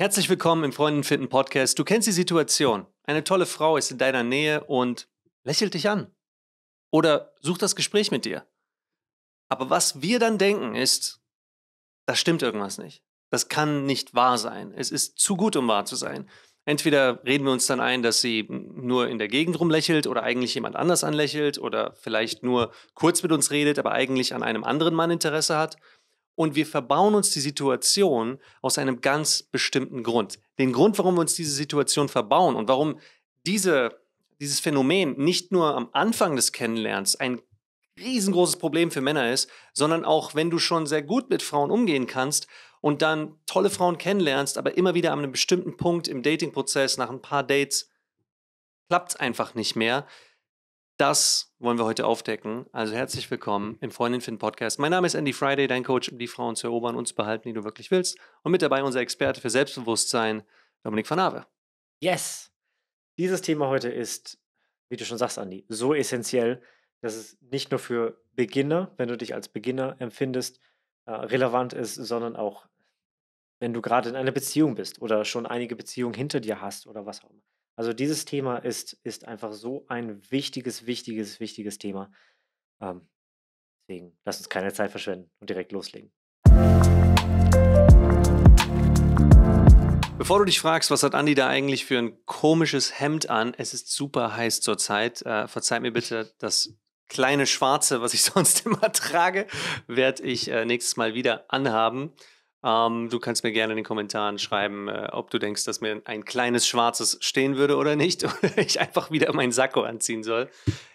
Herzlich willkommen im Freunden finden Podcast. Du kennst die Situation. Eine tolle Frau ist in deiner Nähe und lächelt dich an. Oder sucht das Gespräch mit dir. Aber was wir dann denken ist, da stimmt irgendwas nicht. Das kann nicht wahr sein. Es ist zu gut, um wahr zu sein. Entweder reden wir uns dann ein, dass sie nur in der Gegend rumlächelt oder eigentlich jemand anders anlächelt oder vielleicht nur kurz mit uns redet, aber eigentlich an einem anderen Mann Interesse hat und wir verbauen uns die Situation aus einem ganz bestimmten Grund. Den Grund, warum wir uns diese Situation verbauen und warum diese, dieses Phänomen nicht nur am Anfang des Kennenlernens ein riesengroßes Problem für Männer ist, sondern auch wenn du schon sehr gut mit Frauen umgehen kannst und dann tolle Frauen kennenlernst, aber immer wieder an einem bestimmten Punkt im Datingprozess nach ein paar Dates, klappt es einfach nicht mehr, das wollen wir heute aufdecken. Also herzlich willkommen im Freundin finden Podcast. Mein Name ist Andy Friday, dein Coach, um die Frauen zu erobern und zu behalten, die du wirklich willst. Und mit dabei unser Experte für Selbstbewusstsein, Dominik van Ave. Yes! Dieses Thema heute ist, wie du schon sagst, Andy, so essentiell, dass es nicht nur für Beginner, wenn du dich als Beginner empfindest, äh, relevant ist, sondern auch, wenn du gerade in einer Beziehung bist oder schon einige Beziehungen hinter dir hast oder was auch immer. Also dieses Thema ist, ist einfach so ein wichtiges, wichtiges, wichtiges Thema. Ähm, deswegen lass uns keine Zeit verschwenden und direkt loslegen. Bevor du dich fragst, was hat Andi da eigentlich für ein komisches Hemd an? Es ist super heiß zurzeit. Äh, verzeih mir bitte das kleine Schwarze, was ich sonst immer trage, werde ich äh, nächstes Mal wieder anhaben. Ähm, du kannst mir gerne in den Kommentaren schreiben, äh, ob du denkst, dass mir ein kleines Schwarzes stehen würde oder nicht, oder ich einfach wieder meinen Sakko anziehen soll.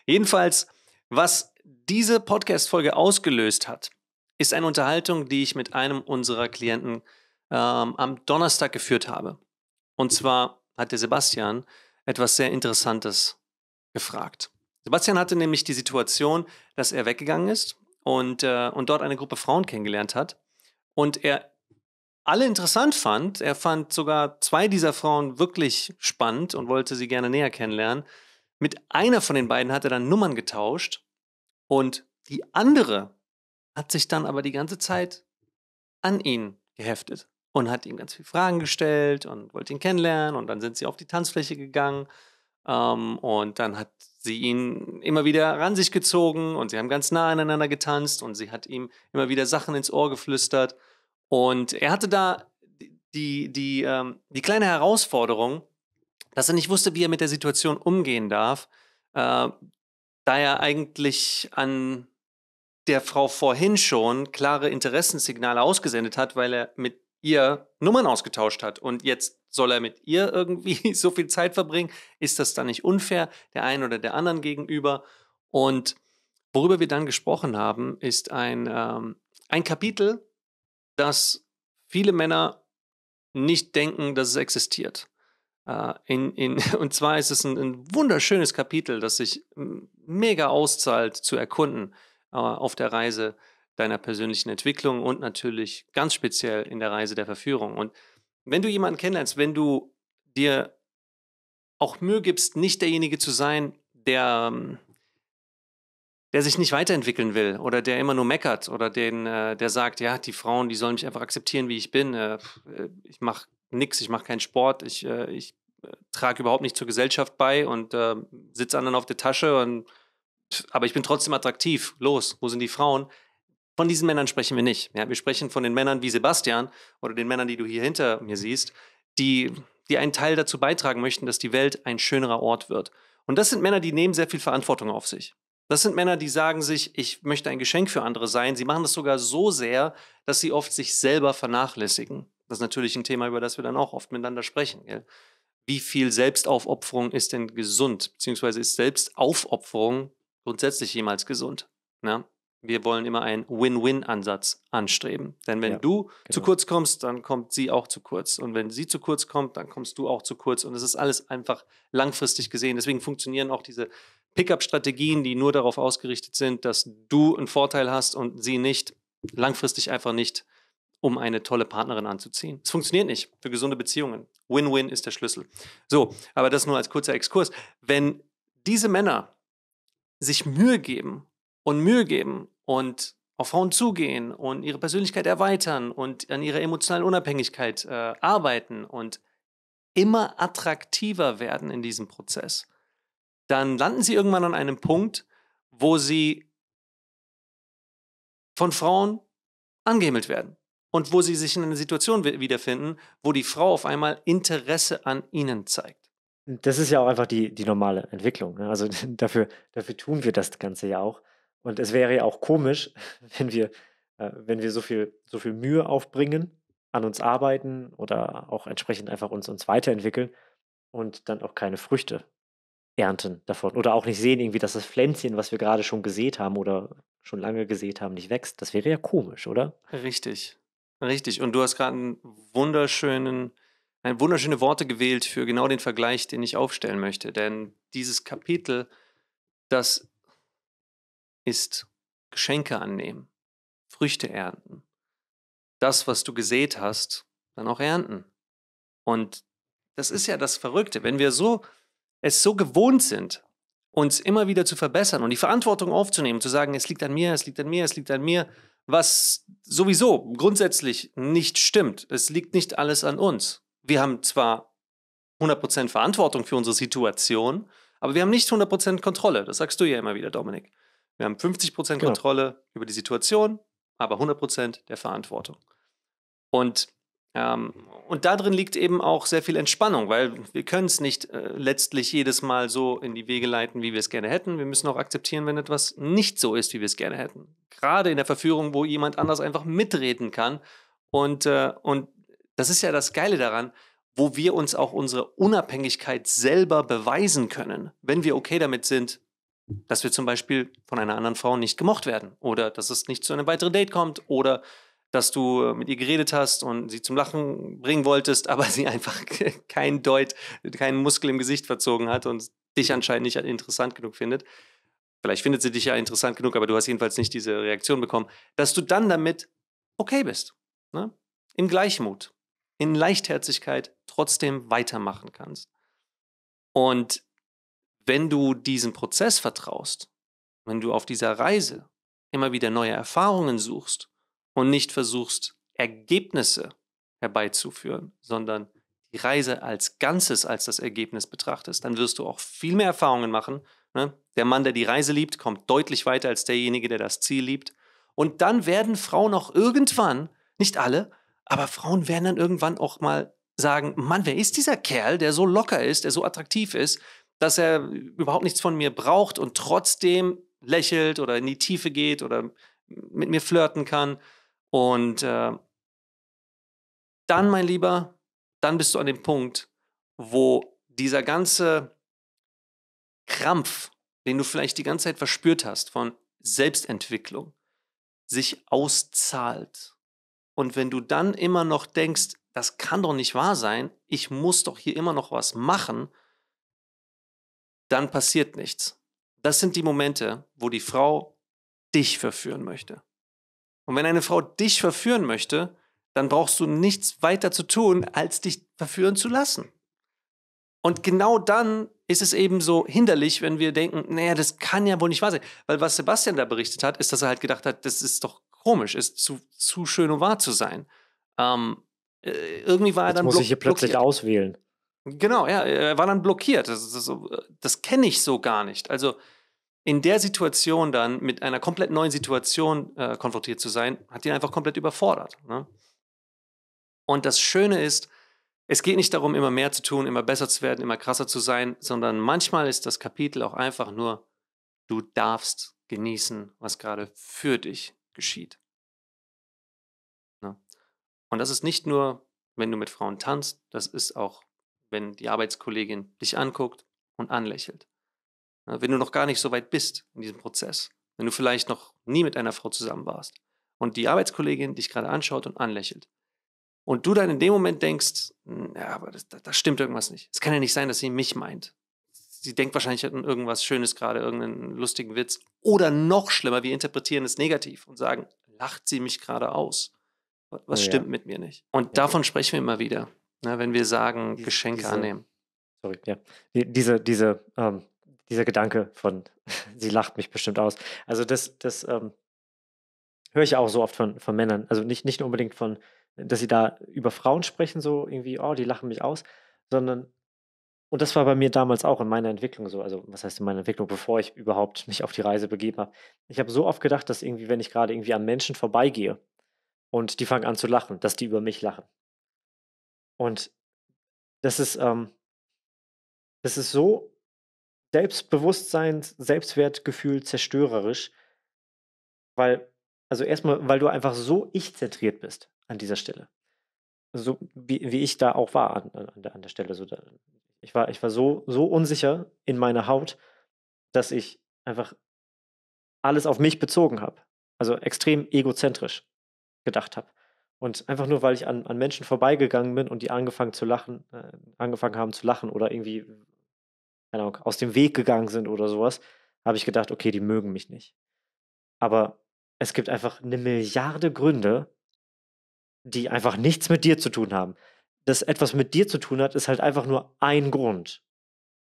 Jedenfalls, was diese Podcast-Folge ausgelöst hat, ist eine Unterhaltung, die ich mit einem unserer Klienten ähm, am Donnerstag geführt habe. Und zwar hat der Sebastian etwas sehr Interessantes gefragt. Sebastian hatte nämlich die Situation, dass er weggegangen ist und, äh, und dort eine Gruppe Frauen kennengelernt hat und er alle interessant fand. Er fand sogar zwei dieser Frauen wirklich spannend und wollte sie gerne näher kennenlernen. Mit einer von den beiden hat er dann Nummern getauscht und die andere hat sich dann aber die ganze Zeit an ihn geheftet und hat ihm ganz viele Fragen gestellt und wollte ihn kennenlernen und dann sind sie auf die Tanzfläche gegangen ähm, und dann hat sie ihn immer wieder an sich gezogen und sie haben ganz nah aneinander getanzt und sie hat ihm immer wieder Sachen ins Ohr geflüstert und er hatte da die, die, ähm, die kleine Herausforderung, dass er nicht wusste, wie er mit der Situation umgehen darf, äh, da er eigentlich an der Frau vorhin schon klare Interessenssignale ausgesendet hat, weil er mit ihr Nummern ausgetauscht hat und jetzt soll er mit ihr irgendwie so viel Zeit verbringen, ist das dann nicht unfair der einen oder der anderen gegenüber? Und worüber wir dann gesprochen haben, ist ein, ähm, ein Kapitel dass viele Männer nicht denken, dass es existiert. Äh, in, in, und zwar ist es ein, ein, wunderschönes Kapitel, das sich mega auszahlt zu erkunden äh, auf der Reise deiner persönlichen Entwicklung und natürlich ganz speziell in der Reise der Verführung. Und wenn du jemanden kennenlernst, wenn du dir auch Mühe gibst, nicht derjenige zu sein, der der sich nicht weiterentwickeln will oder der immer nur meckert oder den, äh, der sagt, ja, die Frauen, die sollen mich einfach akzeptieren, wie ich bin. Äh, äh ich mache nichts, ich mache keinen Sport, ich, äh, ich äh, trage überhaupt nicht zur Gesellschaft bei und äh, sitze anderen auf der Tasche und aber ich bin trotzdem attraktiv. Los, wo sind die Frauen? Von diesen Männern sprechen wir nicht. Ja, wir sprechen von den Männern wie Sebastian oder den Männern, die du hier hinter mir siehst, die, die einen Teil dazu beitragen möchten, dass die Welt ein schönerer Ort wird. Und das sind Männer, die nehmen sehr viel Verantwortung auf sich. Das sind Männer, die sagen sich, ich möchte ein Geschenk für andere sein. Sie machen das sogar so sehr, dass sie oft sich selber vernachlässigen. Das ist natürlich ein Thema, über das wir dann auch oft miteinander sprechen. Gell? Wie viel Selbstaufopferung ist denn gesund? Beziehungsweise ist Selbstaufopferung grundsätzlich jemals gesund? Ne? wir wollen immer einen Win-Win-Ansatz anstreben. Denn wenn ja, du genau. zu kurz kommst, dann kommt sie auch zu kurz. Und wenn sie zu kurz kommt, dann kommst du auch zu kurz. Und es ist alles einfach langfristig gesehen. Deswegen funktionieren auch diese Pickup-Strategien, die nur darauf ausgerichtet sind, dass du einen Vorteil hast und sie nicht, langfristig einfach nicht, um eine tolle Partnerin anzuziehen. Es funktioniert nicht für gesunde Beziehungen. Win-Win ist der Schlüssel. So, aber das nur als kurzer Exkurs. Wenn diese Männer sich Mühe geben und Mühe geben und auf Frauen zugehen und ihre Persönlichkeit erweitern und an ihrer emotionalen Unabhängigkeit äh, arbeiten und immer attraktiver werden in diesem Prozess, dann landen sie irgendwann an einem Punkt, wo sie von Frauen angehimmelt werden und wo sie sich in einer Situation wiederfinden, wo die Frau auf einmal Interesse an ihnen zeigt. Das ist ja auch einfach die, die normale Entwicklung. Ne? Also dafür, dafür tun wir das Ganze ja auch. Und es wäre ja auch komisch, wenn wir, äh, wenn wir so viel, so viel Mühe aufbringen, an uns arbeiten oder auch entsprechend einfach uns, uns weiterentwickeln und dann auch keine Früchte ernten davon. Oder auch nicht sehen, irgendwie, dass das Pflänzchen, was wir gerade schon gesät haben oder schon lange gesät haben, nicht wächst. Das wäre ja komisch, oder? Richtig. Richtig. Und du hast gerade einen wunderschönen, wunderschöne Worte gewählt für genau den Vergleich, den ich aufstellen möchte. Denn dieses Kapitel, das ist Geschenke annehmen, Früchte ernten. Das, was du gesät hast, dann auch ernten. Und das ist ja das Verrückte, wenn wir so es so gewohnt sind, uns immer wieder zu verbessern und die Verantwortung aufzunehmen, zu sagen, es liegt an mir, es liegt an mir, es liegt an mir, was sowieso grundsätzlich nicht stimmt. Es liegt nicht alles an uns. Wir haben zwar 100% Verantwortung für unsere Situation, aber wir haben nicht 100% Kontrolle. Das sagst du ja immer wieder, Dominik. Wir haben 50% genau. Kontrolle genau. über die Situation, aber 100% der Verantwortung. Und, ähm, und darin liegt eben auch sehr viel Entspannung, weil wir können es nicht äh, letztlich jedes Mal so in die Wege leiten, wie wir es gerne hätten. Wir müssen auch akzeptieren, wenn etwas nicht so ist, wie wir es gerne hätten. Gerade in der Verführung, wo jemand anders einfach mitreden kann. Und, äh, und das ist ja das Geile daran, wo wir uns auch unsere Unabhängigkeit selber beweisen können, wenn wir okay damit sind, dass wir zum Beispiel von einer anderen Frau nicht gemocht werden oder dass es nicht zu einem weiteren Date kommt oder dass du äh, mit ihr geredet hast und sie zum Lachen bringen wolltest, aber sie einfach keinen Deut, keinen Muskel im Gesicht verzogen hat und dich anscheinend nicht interessant genug findet. Vielleicht findet sie dich ja interessant genug, aber du hast jedenfalls nicht diese Reaktion bekommen, dass du dann damit okay bist. Ne? In Gleichmut, in Leichtherzigkeit trotzdem weitermachen kannst. Und wenn du diesem Prozess vertraust, wenn du auf dieser Reise immer wieder neue Erfahrungen suchst und nicht versuchst, Ergebnisse herbeizuführen, sondern die Reise als Ganzes als das Ergebnis betrachtest, dann wirst du auch viel mehr Erfahrungen machen. Ne? Der Mann, der die Reise liebt, kommt deutlich weiter als derjenige, der das Ziel liebt. Und dann werden Frauen auch irgendwann, nicht alle, aber Frauen werden dann irgendwann auch mal sagen, Mann, wer ist dieser Kerl, der so locker ist, der so attraktiv ist, dass er überhaupt nichts von mir braucht und trotzdem lächelt oder in die Tiefe geht oder mit mir flirten kann. Und äh, dann, mein Lieber, dann bist du an dem Punkt, wo dieser ganze Krampf, den du vielleicht die ganze Zeit verspürt hast von Selbstentwicklung, sich auszahlt. Und wenn du dann immer noch denkst, das kann doch nicht wahr sein, ich muss doch hier immer noch was machen, dann passiert nichts. Das sind die Momente, wo die Frau dich verführen möchte. Und wenn eine Frau dich verführen möchte, dann brauchst du nichts weiter zu tun, als dich verführen zu lassen. Und genau dann ist es eben so hinderlich, wenn wir denken, naja, das kann ja wohl nicht wahr sein. Weil was Sebastian da berichtet hat, ist, dass er halt gedacht hat, das ist doch komisch, ist zu, zu schön, um wahr zu sein. Ähm, äh, irgendwie war Jetzt er dann. Muss ich hier plötzlich blockiert. auswählen. Genau, ja, er war dann blockiert. Das, das, das kenne ich so gar nicht. Also in der Situation dann mit einer komplett neuen Situation äh, konfrontiert zu sein, hat ihn einfach komplett überfordert. Ne? Und das Schöne ist, es geht nicht darum, immer mehr zu tun, immer besser zu werden, immer krasser zu sein, sondern manchmal ist das Kapitel auch einfach nur, du darfst genießen, was gerade für dich geschieht. Ne? Und das ist nicht nur, wenn du mit Frauen tanzt, das ist auch wenn die Arbeitskollegin dich anguckt und anlächelt. Wenn du noch gar nicht so weit bist in diesem Prozess, wenn du vielleicht noch nie mit einer Frau zusammen warst und die Arbeitskollegin dich gerade anschaut und anlächelt und du dann in dem Moment denkst, hm, ja, aber das, das stimmt irgendwas nicht. Es kann ja nicht sein, dass sie mich meint. Sie denkt wahrscheinlich an irgendwas Schönes gerade, irgendeinen lustigen Witz. Oder noch schlimmer, wir interpretieren es negativ und sagen, lacht sie mich gerade aus? Was ja, stimmt ja. mit mir nicht? Und ja. davon sprechen wir immer wieder ne, wenn wir sagen, diese, Geschenke diese, annehmen. Sorry, ja. Diese, diese, ähm, dieser Gedanke von, sie lacht mich bestimmt aus. Also das, das ähm, höre ich auch so oft von, von Männern. Also nicht, nicht unbedingt von, dass sie da über Frauen sprechen, so irgendwie, oh, die lachen mich aus, sondern und das war bei mir damals auch in meiner Entwicklung so. Also, was heißt in meiner Entwicklung, bevor ich überhaupt mich auf die Reise begeben habe? Ich habe so oft gedacht, dass irgendwie, wenn ich gerade irgendwie an Menschen vorbeigehe und die fangen an zu lachen, dass die über mich lachen. Und das ist, ähm, das ist so Selbstbewusstseins, Selbstwertgefühl zerstörerisch, weil, also erstmal, weil du einfach so ich-zentriert bist an dieser Stelle. So wie, wie ich da auch war an, an, der, an der Stelle. So da, ich war, ich war so, so unsicher in meiner Haut, dass ich einfach alles auf mich bezogen habe. Also extrem egozentrisch gedacht habe. Und einfach nur, weil ich an, an Menschen vorbeigegangen bin und die angefangen zu lachen, äh, angefangen haben zu lachen oder irgendwie, keine Ahnung, aus dem Weg gegangen sind oder sowas, habe ich gedacht, okay, die mögen mich nicht. Aber es gibt einfach eine Milliarde Gründe, die einfach nichts mit dir zu tun haben. Dass etwas mit dir zu tun hat, ist halt einfach nur ein Grund.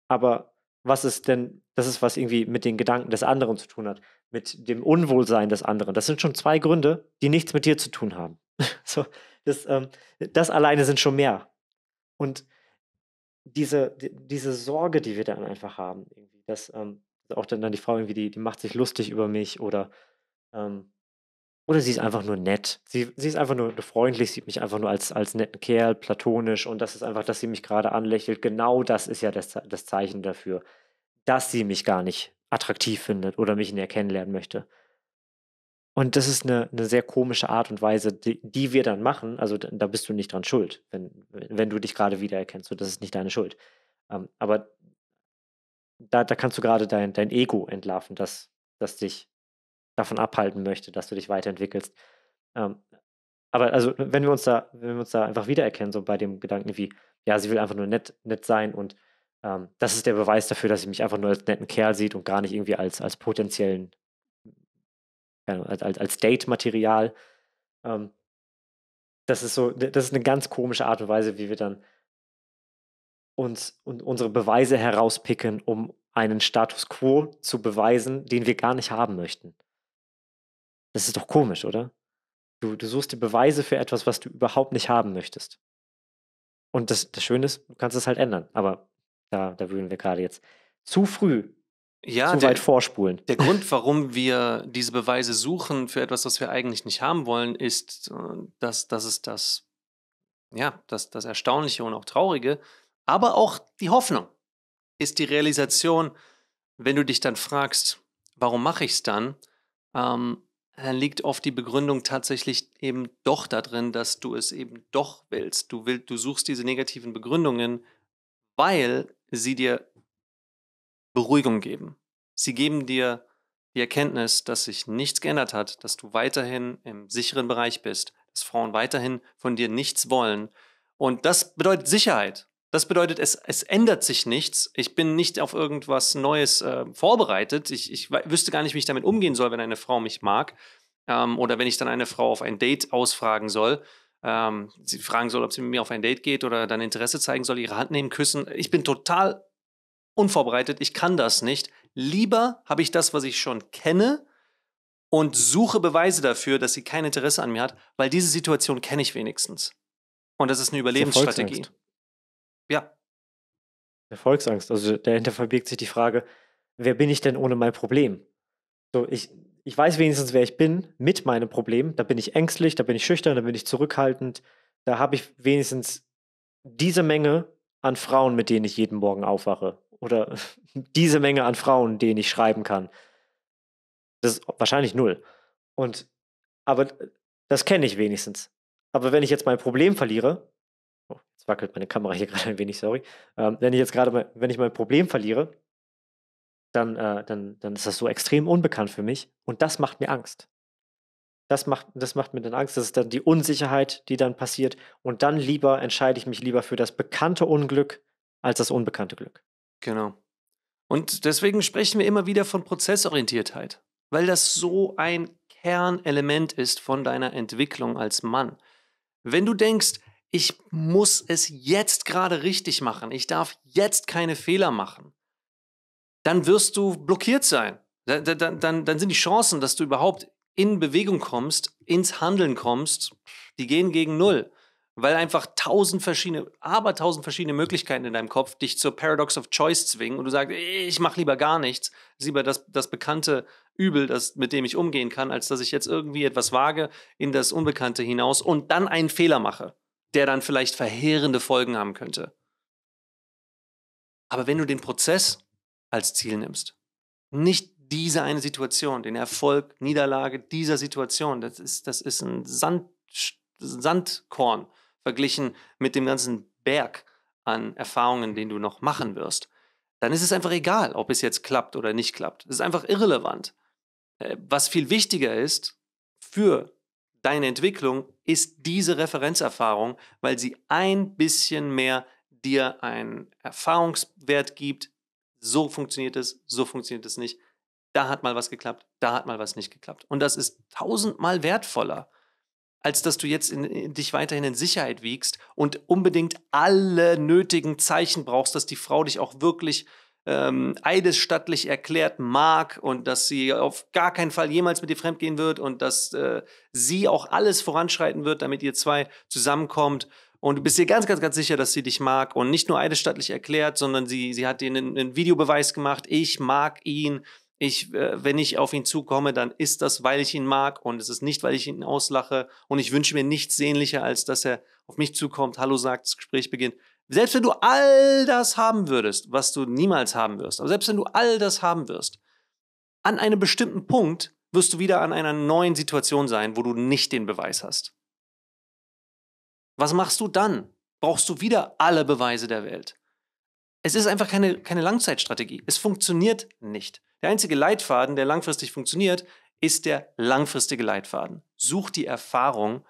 Aber was ist denn, das ist was irgendwie mit den Gedanken des anderen zu tun hat mit dem Unwohlsein des anderen. Das sind schon zwei Gründe, die nichts mit dir zu tun haben. so, das, ähm, das alleine sind schon mehr. Und diese, die, diese Sorge, die wir dann einfach haben, irgendwie, dass ähm, auch dann, dann die Frau irgendwie, die, die macht sich lustig über mich oder, ähm, oder sie ist einfach nur nett. Sie, sie ist einfach nur freundlich, sieht mich einfach nur als, als netten Kerl, platonisch und das ist einfach, dass sie mich gerade anlächelt. Genau das ist ja das, das Zeichen dafür, dass sie mich gar nicht attraktiv findet oder mich näher kennenlernen möchte. Und das ist eine, eine sehr komische Art und Weise, die, die, wir dann machen. Also da bist du nicht dran schuld, wenn, wenn du dich gerade wiedererkennst. So, das ist nicht deine Schuld. Ähm, aber da, da kannst du gerade dein, dein Ego entlarven, das, das dich davon abhalten möchte, dass du dich weiterentwickelst. Ähm, aber also, wenn wir uns da, wenn wir uns da einfach wiedererkennen, so bei dem Gedanken wie, ja, sie will einfach nur nett, nett sein und ähm, das ist der Beweis dafür, dass sie mich einfach nur als netten Kerl sieht und gar nicht irgendwie als, als potenziellen, als, als Date-Material. Ähm, das ist so, das ist eine ganz komische Art und Weise, wie wir dann uns und unsere Beweise herauspicken, um einen Status quo zu beweisen, den wir gar nicht haben möchten. Das ist doch komisch, oder? Du, du suchst dir Beweise für etwas, was du überhaupt nicht haben möchtest. Und das, das Schöne ist, du kannst es halt ändern. Aber da, da würden wir gerade jetzt zu früh ja, zu der, weit vorspulen. Der Grund, warum wir diese Beweise suchen für etwas, was wir eigentlich nicht haben wollen, ist, äh, dass, dass es das, ja, das, das Erstaunliche und auch Traurige, aber auch die Hoffnung ist die Realisation, wenn du dich dann fragst, warum mache ich es dann, ähm, dann liegt oft die Begründung tatsächlich eben doch darin, dass du es eben doch willst. Du, will, du suchst diese negativen Begründungen weil sie dir Beruhigung geben. Sie geben dir die Erkenntnis, dass sich nichts geändert hat, dass du weiterhin im sicheren Bereich bist, dass Frauen weiterhin von dir nichts wollen. Und das bedeutet Sicherheit. Das bedeutet, es, es ändert sich nichts. Ich bin nicht auf irgendwas Neues äh, vorbereitet. Ich, ich wüsste gar nicht, wie ich damit umgehen soll, wenn eine Frau mich mag ähm, oder wenn ich dann eine Frau auf ein Date ausfragen soll ähm, sie fragen soll, ob sie mit mir auf ein Date geht oder dann Interesse zeigen soll, ihre Hand nehmen, küssen. Ich bin total unvorbereitet, ich kann das nicht. Lieber habe ich das, was ich schon kenne und suche Beweise dafür, dass sie kein Interesse an mir hat, weil diese Situation kenne ich wenigstens. Und das ist eine Überlebensstrategie. Erfolgsangst. Ja. Erfolgsangst. Also dahinter verbirgt sich die Frage, wer bin ich denn ohne mein Problem? So, ich, ich weiß wenigstens, wer ich bin mit meinem Problem. Da bin ich ängstlich, da bin ich schüchtern, da bin ich zurückhaltend. Da habe ich wenigstens diese Menge an Frauen, mit denen ich jeden Morgen aufwache. Oder diese Menge an Frauen, denen ich schreiben kann. Das ist wahrscheinlich null. Und aber das kenne ich wenigstens. Aber wenn ich jetzt mein Problem verliere, oh, jetzt wackelt meine Kamera hier gerade ein wenig, sorry. Ähm, wenn ich jetzt gerade, wenn ich mein Problem verliere, dann, äh, dann, dann ist das so extrem unbekannt für mich. Und das macht mir Angst. Das macht, das macht mir dann Angst. Das ist dann die Unsicherheit, die dann passiert. Und dann lieber entscheide ich mich lieber für das bekannte Unglück als das unbekannte Glück. Genau. Und deswegen sprechen wir immer wieder von Prozessorientiertheit, weil das so ein Kernelement ist von deiner Entwicklung als Mann. Wenn du denkst, ich muss es jetzt gerade richtig machen, ich darf jetzt keine Fehler machen, dann wirst du blockiert sein. Dann, dann, dann, dann sind die Chancen, dass du überhaupt in Bewegung kommst, ins Handeln kommst, die gehen gegen Null. Weil einfach tausend verschiedene, aber tausend verschiedene Möglichkeiten in deinem Kopf dich zur Paradox of Choice zwingen und du sagst, ich mache lieber gar nichts, lieber das, das bekannte Übel, das, mit dem ich umgehen kann, als dass ich jetzt irgendwie etwas wage in das Unbekannte hinaus und dann einen Fehler mache, der dann vielleicht verheerende Folgen haben könnte. Aber wenn du den Prozess als Ziel nimmst. Nicht diese eine Situation, den Erfolg, Niederlage dieser Situation. Das ist, das ist ein Sand, Sandkorn verglichen mit dem ganzen Berg an Erfahrungen, den du noch machen wirst. Dann ist es einfach egal, ob es jetzt klappt oder nicht klappt. Es ist einfach irrelevant. Äh, was viel wichtiger ist für deine Entwicklung, ist diese Referenzerfahrung, weil sie ein bisschen mehr dir einen Erfahrungswert gibt, so funktioniert es, so funktioniert es nicht. Da hat mal was geklappt, da hat mal was nicht geklappt. Und das ist tausendmal wertvoller, als dass du jetzt in, in dich weiterhin in Sicherheit wiegst und unbedingt alle nötigen Zeichen brauchst, dass die Frau dich auch wirklich ähm, eidesstattlich erklärt mag und dass sie auf gar keinen Fall jemals mit dir fremdgehen wird und dass äh, sie auch alles voranschreiten wird, damit ihr zwei zusammenkommt und du bist dir ganz, ganz, ganz sicher, dass sie dich mag und nicht nur eidesstattlich erklärt, sondern sie, sie hat dir einen, einen Videobeweis gemacht, ich mag ihn, ich, äh, wenn ich auf ihn zukomme, dann ist das, weil ich ihn mag und es ist nicht, weil ich ihn auslache und ich wünsche mir nichts sehnlicher, als dass er auf mich zukommt, Hallo sagt, das Gespräch beginnt. Selbst wenn du all das haben würdest, was du niemals haben wirst, aber selbst wenn du all das haben wirst, an einem bestimmten Punkt wirst du wieder an einer neuen Situation sein, wo du nicht den Beweis hast. Was machst du dann? Brauchst du wieder alle Beweise der Welt? Es ist einfach keine, keine Langzeitstrategie. Es funktioniert nicht. Der einzige Leitfaden, der langfristig funktioniert, ist der langfristige Leitfaden. Such die Erfahrung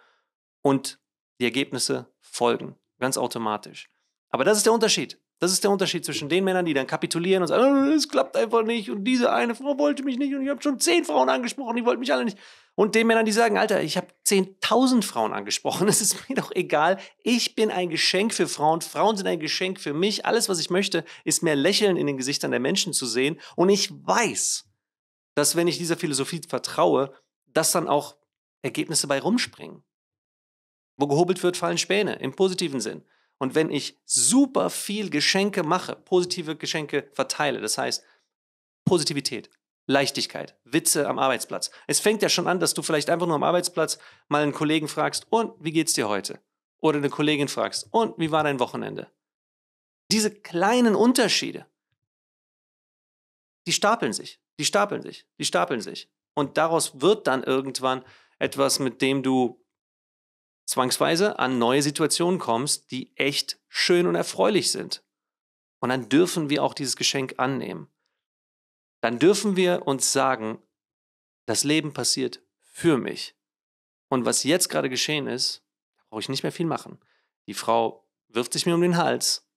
und die Ergebnisse folgen. Ganz automatisch. Aber das ist der Unterschied. Das ist der Unterschied zwischen den Männern, die dann kapitulieren und sagen, es oh, klappt einfach nicht und diese eine Frau wollte mich nicht und ich habe schon zehn Frauen angesprochen, die wollten mich alle nicht. Und den Männern, die sagen, Alter, ich habe zehntausend Frauen angesprochen, es ist mir doch egal, ich bin ein Geschenk für Frauen, Frauen sind ein Geschenk für mich, alles, was ich möchte, ist mehr Lächeln in den Gesichtern der Menschen zu sehen und ich weiß, dass wenn ich dieser Philosophie vertraue, dass dann auch Ergebnisse bei rumspringen. Wo gehobelt wird, fallen Späne, im positiven Sinn. Und wenn ich super viel Geschenke mache, positive Geschenke verteile, das heißt Positivität, Leichtigkeit, Witze am Arbeitsplatz. Es fängt ja schon an, dass du vielleicht einfach nur am Arbeitsplatz mal einen Kollegen fragst, und wie geht's dir heute? Oder eine Kollegin fragst, und wie war dein Wochenende? Diese kleinen Unterschiede, die stapeln sich, die stapeln sich, die stapeln sich. Und daraus wird dann irgendwann etwas, mit dem du zwangsweise an neue Situationen kommst, die echt schön und erfreulich sind. Und dann dürfen wir auch dieses Geschenk annehmen. Dann dürfen wir uns sagen, das Leben passiert für mich. Und was jetzt gerade geschehen ist, brauche ich nicht mehr viel machen. Die Frau wirft sich mir um den Hals.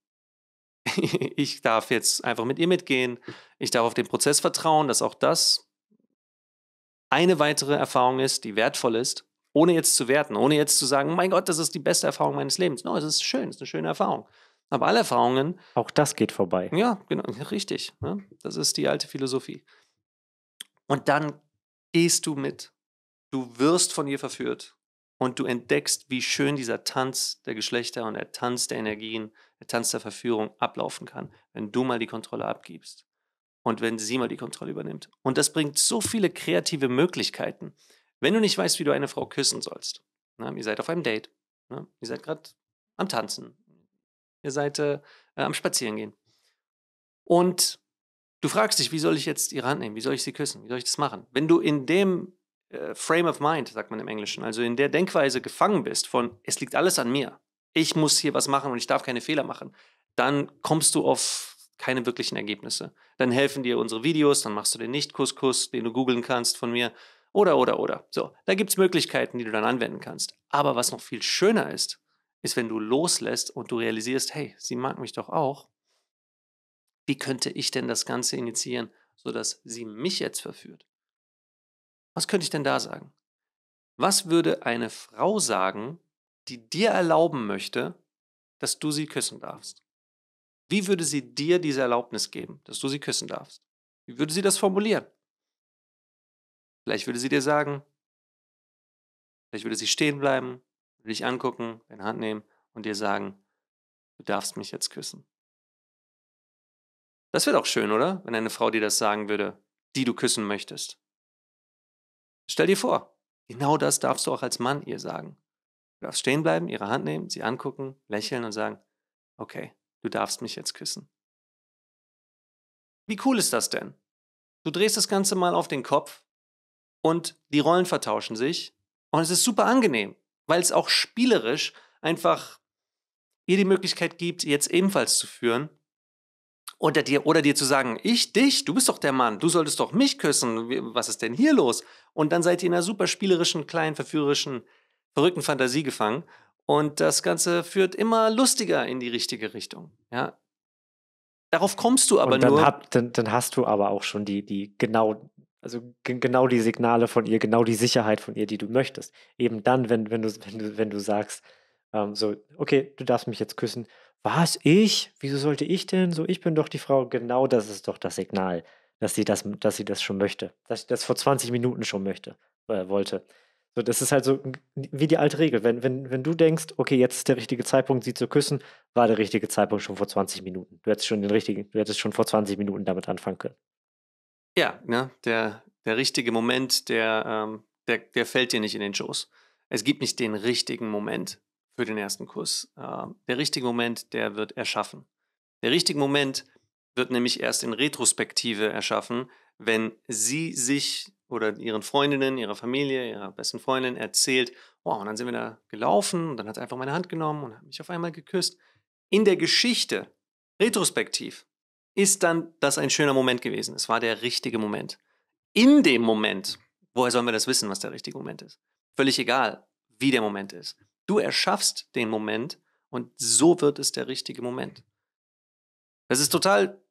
ich darf jetzt einfach mit ihr mitgehen. Ich darf auf den Prozess vertrauen, dass auch das eine weitere Erfahrung ist, die wertvoll ist. Ohne jetzt zu werten, ohne jetzt zu sagen, mein Gott, das ist die beste Erfahrung meines Lebens. No, es ist schön, es ist eine schöne Erfahrung. Aber alle Erfahrungen. Auch das geht vorbei. Ja, genau, richtig. Ne? Das ist die alte Philosophie. Und dann gehst du mit. Du wirst von ihr verführt und du entdeckst, wie schön dieser Tanz der Geschlechter und der Tanz der Energien, der Tanz der Verführung ablaufen kann, wenn du mal die Kontrolle abgibst und wenn sie mal die Kontrolle übernimmt. Und das bringt so viele kreative Möglichkeiten. Wenn du nicht weißt, wie du eine Frau küssen sollst, ne, ihr seid auf einem Date, ne, ihr seid gerade am Tanzen, ihr seid äh, äh, am Spazierengehen und du fragst dich, wie soll ich jetzt ihre Hand nehmen, wie soll ich sie küssen, wie soll ich das machen? Wenn du in dem äh, Frame of Mind, sagt man im Englischen, also in der Denkweise gefangen bist von, es liegt alles an mir, ich muss hier was machen und ich darf keine Fehler machen, dann kommst du auf keine wirklichen Ergebnisse. Dann helfen dir unsere Videos, dann machst du den Nicht-Kuss-Kuss, den du googeln kannst von mir. Oder, oder, oder. So, da gibt es Möglichkeiten, die du dann anwenden kannst. Aber was noch viel schöner ist, ist, wenn du loslässt und du realisierst, hey, sie mag mich doch auch. Wie könnte ich denn das Ganze initiieren, sodass sie mich jetzt verführt? Was könnte ich denn da sagen? Was würde eine Frau sagen, die dir erlauben möchte, dass du sie küssen darfst? Wie würde sie dir diese Erlaubnis geben, dass du sie küssen darfst? Wie würde sie das formulieren? Vielleicht würde sie dir sagen, vielleicht würde sie stehen bleiben, dich angucken, deine Hand nehmen und dir sagen, du darfst mich jetzt küssen. Das wäre doch schön, oder? Wenn eine Frau dir das sagen würde, die du küssen möchtest. Stell dir vor, genau das darfst du auch als Mann ihr sagen. Du darfst stehen bleiben, ihre Hand nehmen, sie angucken, lächeln und sagen, okay, du darfst mich jetzt küssen. Wie cool ist das denn? Du drehst das Ganze mal auf den Kopf und die Rollen vertauschen sich. Und es ist super angenehm, weil es auch spielerisch einfach ihr die Möglichkeit gibt, jetzt ebenfalls zu führen. Unter dir oder dir zu sagen, ich dich, du bist doch der Mann, du solltest doch mich küssen, was ist denn hier los? Und dann seid ihr in einer super spielerischen, kleinen, verführerischen, verrückten Fantasie gefangen. Und das Ganze führt immer lustiger in die richtige Richtung. Ja, Darauf kommst du aber und dann nur. Hab, dann, dann, hast du aber auch schon die, die genau also genau die Signale von ihr, genau die Sicherheit von ihr, die du möchtest. Eben dann, wenn, wenn, du, wenn, du, wenn du sagst, ähm, so, okay, du darfst mich jetzt küssen. Was, ich? Wieso sollte ich denn? So, ich bin doch die Frau. Genau das ist doch das Signal, dass sie das, dass sie das schon möchte. Dass sie das vor 20 Minuten schon möchte, äh, wollte. So, das ist halt so wie die alte Regel. Wenn, wenn, wenn du denkst, okay, jetzt ist der richtige Zeitpunkt, sie zu küssen, war der richtige Zeitpunkt schon vor 20 Minuten. Du hättest schon den richtigen, du hättest schon vor 20 Minuten damit anfangen können. Ja, ne, der, der richtige Moment, der, ähm, der, der fällt dir nicht in den Schoß. Es gibt nicht den richtigen Moment für den ersten Kuss. Ähm, der richtige Moment, der wird erschaffen. Der richtige Moment wird nämlich erst in Retrospektive erschaffen, wenn sie sich oder ihren Freundinnen, ihrer Familie, ihrer besten Freundin erzählt, wow, und dann sind wir da gelaufen und dann hat er einfach meine Hand genommen und hat mich auf einmal geküsst. In der Geschichte, retrospektiv, ist dann das ein schöner Moment gewesen. Es war der richtige Moment. In dem Moment, woher sollen wir das wissen, was der richtige Moment ist? Völlig egal, wie der Moment ist. Du erschaffst den Moment und so wird es der richtige Moment. Das ist total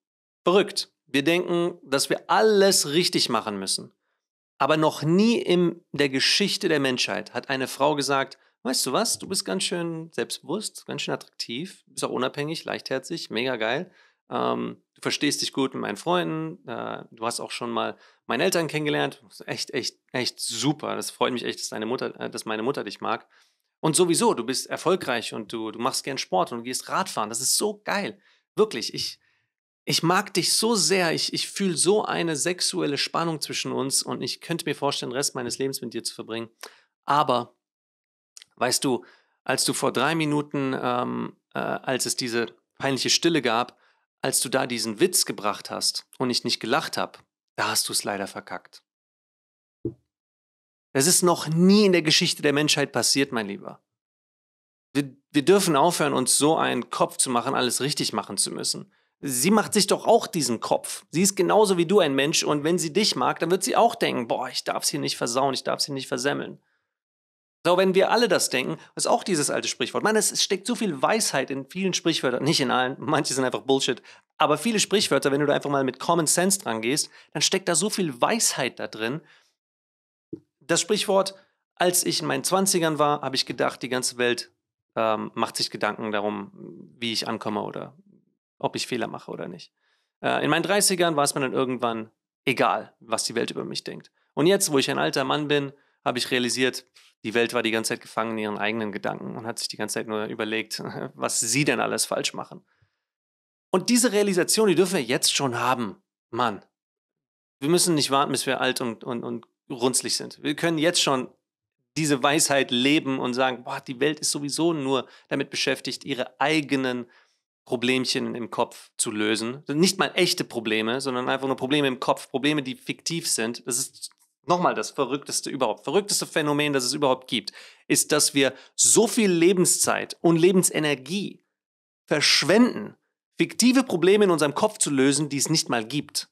verrückt. Wir denken, dass wir alles richtig machen müssen. Aber noch nie in der Geschichte der Menschheit hat eine Frau gesagt, weißt du was, du bist ganz schön selbstbewusst, ganz schön attraktiv, bist auch unabhängig, leichtherzig, mega geil. Ähm, du verstehst dich gut mit meinen Freunden. Äh, du hast auch schon mal meine Eltern kennengelernt. Echt, echt, echt super. Das freut mich echt, dass deine Mutter, äh, dass meine Mutter dich mag. Und sowieso, du bist erfolgreich und du, du machst gern Sport und du gehst Radfahren. Das ist so geil. Wirklich, ich, ich mag dich so sehr. Ich, ich fühle so eine sexuelle Spannung zwischen uns und ich könnte mir vorstellen, den Rest meines Lebens mit dir zu verbringen. Aber, weißt du, als du vor drei Minuten, ähm, äh, als es diese peinliche Stille gab, als du da diesen Witz gebracht hast und ich nicht gelacht habe, da hast du es leider verkackt. Das ist noch nie in der Geschichte der Menschheit passiert, mein Lieber. Wir, wir dürfen aufhören, uns so einen Kopf zu machen, alles richtig machen zu müssen. Sie macht sich doch auch diesen Kopf. Sie ist genauso wie du ein Mensch und wenn sie dich mag, dann wird sie auch denken, boah, ich darf sie nicht versauen, ich darf sie nicht versemmeln. So, wenn wir alle das denken, ist auch dieses alte Sprichwort. Man, es steckt so viel Weisheit in vielen Sprichwörtern, nicht in allen, manche sind einfach Bullshit, aber viele Sprichwörter, wenn du da einfach mal mit Common Sense dran gehst, dann steckt da so viel Weisheit da drin. Das Sprichwort, als ich in meinen 20ern war, habe ich gedacht, die ganze Welt ähm, macht sich Gedanken darum, wie ich ankomme oder ob ich Fehler mache oder nicht. Äh, in meinen 30ern war es mir dann irgendwann egal, was die Welt über mich denkt. Und jetzt, wo ich ein alter Mann bin, habe ich realisiert, die Welt war die ganze Zeit gefangen in ihren eigenen Gedanken und hat sich die ganze Zeit nur überlegt, was sie denn alles falsch machen. Und diese Realisation, die dürfen wir jetzt schon haben. Mann, wir müssen nicht warten, bis wir alt und, und, und runzlig sind. Wir können jetzt schon diese Weisheit leben und sagen, boah, die Welt ist sowieso nur damit beschäftigt, ihre eigenen Problemchen im Kopf zu lösen. Nicht mal echte Probleme, sondern einfach nur Probleme im Kopf, Probleme, die fiktiv sind. Das ist nochmal das verrückteste überhaupt, verrückteste Phänomen, das es überhaupt gibt, ist, dass wir so viel Lebenszeit und Lebensenergie verschwenden, fiktive Probleme in unserem Kopf zu lösen, die es nicht mal gibt.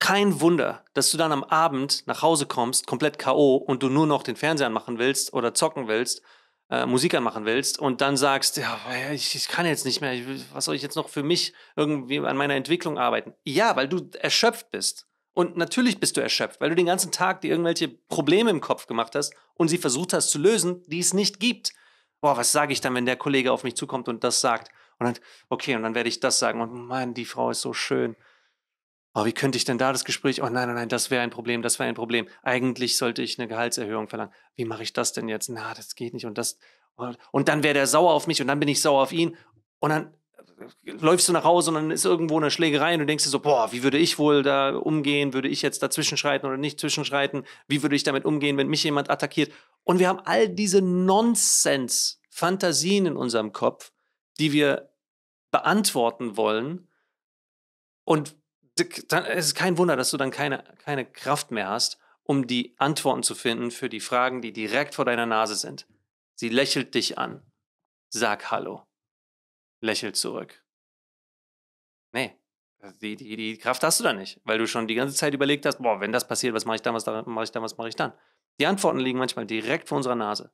Kein Wunder, dass du dann am Abend nach Hause kommst, komplett K.O. und du nur noch den Fernseher anmachen willst oder zocken willst, äh, Musik anmachen willst und dann sagst, ja, ich, ich kann jetzt nicht mehr, was soll ich jetzt noch für mich irgendwie an meiner Entwicklung arbeiten? Ja, weil du erschöpft bist. Und natürlich bist du erschöpft, weil du den ganzen Tag dir irgendwelche Probleme im Kopf gemacht hast und sie versucht hast zu lösen, die es nicht gibt. Boah, was sage ich dann, wenn der Kollege auf mich zukommt und das sagt? Und dann, okay, und dann werde ich das sagen. Und Mann, die Frau ist so schön. Oh, wie könnte ich denn da das Gespräch? Oh nein, nein, oh nein, das wäre ein Problem, das wäre ein Problem. Eigentlich sollte ich eine Gehaltserhöhung verlangen. Wie mache ich das denn jetzt? Na, das geht nicht. Und das. Und dann wäre der sauer auf mich und dann bin ich sauer auf ihn. Und dann, läufst du nach Hause und dann ist irgendwo eine Schlägerei und du denkst dir so, boah, wie würde ich wohl da umgehen? Würde ich jetzt dazwischenschreiten oder nicht zwischenschreiten? Wie würde ich damit umgehen, wenn mich jemand attackiert? Und wir haben all diese Nonsens-Fantasien in unserem Kopf, die wir beantworten wollen. Und dann ist es kein Wunder, dass du dann keine, keine Kraft mehr hast, um die Antworten zu finden für die Fragen, die direkt vor deiner Nase sind. Sie lächelt dich an. Sag Hallo lächelt zurück. Nee, äh, die, die, die Kraft hast du da nicht, weil du schon die ganze Zeit überlegt hast, boah, wenn das passiert, was mache ich dann, was mache ich dann, was mache ich dann? Die Antworten liegen manchmal direkt vor unserer Nase.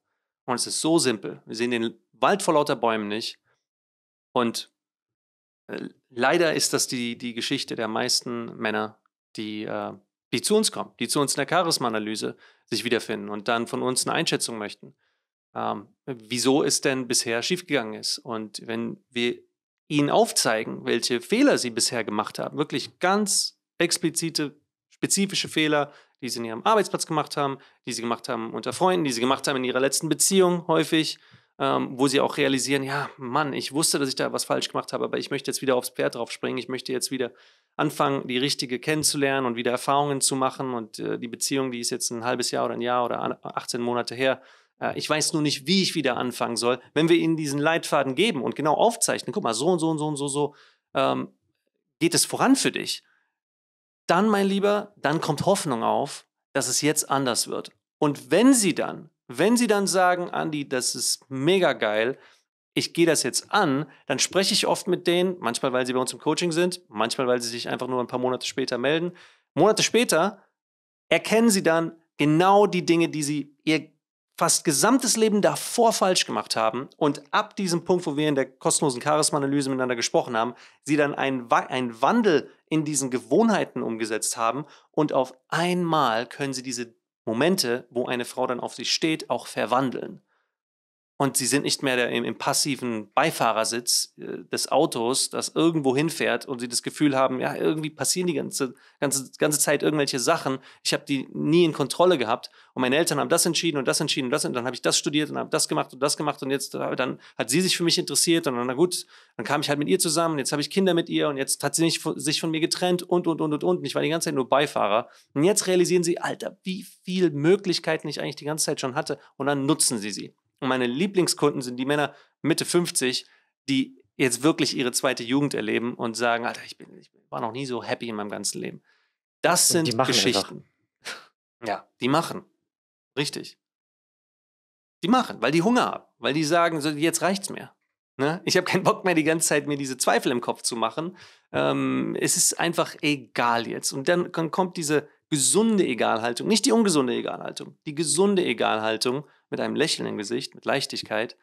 Und es ist so simpel. Wir sehen den Wald vor lauter Bäumen nicht. Und äh, leider ist das die, die Geschichte der meisten Männer, die, äh, die zu uns kommen, die zu uns in der Charisma-Analyse sich wiederfinden und dann von uns eine Einschätzung möchten ähm, wieso es denn bisher schiefgegangen ist. Und wenn wir ihnen aufzeigen, welche Fehler sie bisher gemacht haben, wirklich ganz explizite, spezifische Fehler, die sie in ihrem Arbeitsplatz gemacht haben, die sie gemacht haben unter Freunden, die sie gemacht haben in ihrer letzten Beziehung häufig, ähm, wo sie auch realisieren, ja, Mann, ich wusste, dass ich da was falsch gemacht habe, aber ich möchte jetzt wieder aufs Pferd draufspringen, ich möchte jetzt wieder anfangen, die richtige kennenzulernen und wieder Erfahrungen zu machen und äh, die Beziehung, die ist jetzt ein halbes Jahr oder ein Jahr oder 18 Monate her, äh, ich weiß nur nicht, wie ich wieder anfangen soll. Wenn wir ihnen diesen Leitfaden geben und genau aufzeichnen, guck mal, so und so und so und so, so ähm, geht es voran für dich. Dann, mein Lieber, dann kommt Hoffnung auf, dass es jetzt anders wird. Und wenn sie dann, wenn sie dann sagen, Andi, das ist mega geil, ich gehe das jetzt an, dann spreche ich oft mit denen, manchmal, weil sie bei uns im Coaching sind, manchmal, weil sie sich einfach nur ein paar Monate später melden. Monate später erkennen sie dann genau die Dinge, die sie ihr fast gesamtes Leben davor falsch gemacht haben und ab diesem Punkt, wo wir in der kostenlosen Charisma-Analyse miteinander gesprochen haben, sie dann einen, einen Wandel in diesen Gewohnheiten umgesetzt haben und auf einmal können sie diese Momente, wo eine Frau dann auf sie steht, auch verwandeln und sie sind nicht mehr der, im, im, passiven Beifahrersitz äh, des Autos, das irgendwo hinfährt und sie das Gefühl haben, ja, irgendwie passieren die ganze, ganze, ganze Zeit irgendwelche Sachen. Ich habe die nie in Kontrolle gehabt und meine Eltern haben das entschieden und das entschieden und das und dann habe ich das studiert und habe das gemacht und das gemacht und jetzt äh, dann hat sie sich für mich interessiert und dann, na gut, dann kam ich halt mit ihr zusammen, jetzt habe ich Kinder mit ihr und jetzt hat sie sich von mir getrennt und, und, und, und, und. Ich war die ganze Zeit nur Beifahrer. Und jetzt realisieren sie, Alter, wie viel Möglichkeiten ich eigentlich die ganze Zeit schon hatte und dann nutzen sie sie. Und meine Lieblingskunden sind die Männer Mitte 50, die jetzt wirklich ihre zweite Jugend erleben und sagen, Alter, ich, bin, ich war noch nie so happy in meinem ganzen Leben. Das sind Geschichten. Einfach. Ja, die machen. Richtig. Die machen, weil die Hunger haben, weil die sagen, so, jetzt reicht's mir. Ne? Ich habe keinen Bock mehr, die ganze Zeit mir diese Zweifel im Kopf zu machen. Ähm, es ist einfach egal jetzt. Und dann kommt diese gesunde Egalhaltung, nicht die ungesunde Egalhaltung, die gesunde Egalhaltung mit einem Lächeln im Gesicht, mit Leichtigkeit,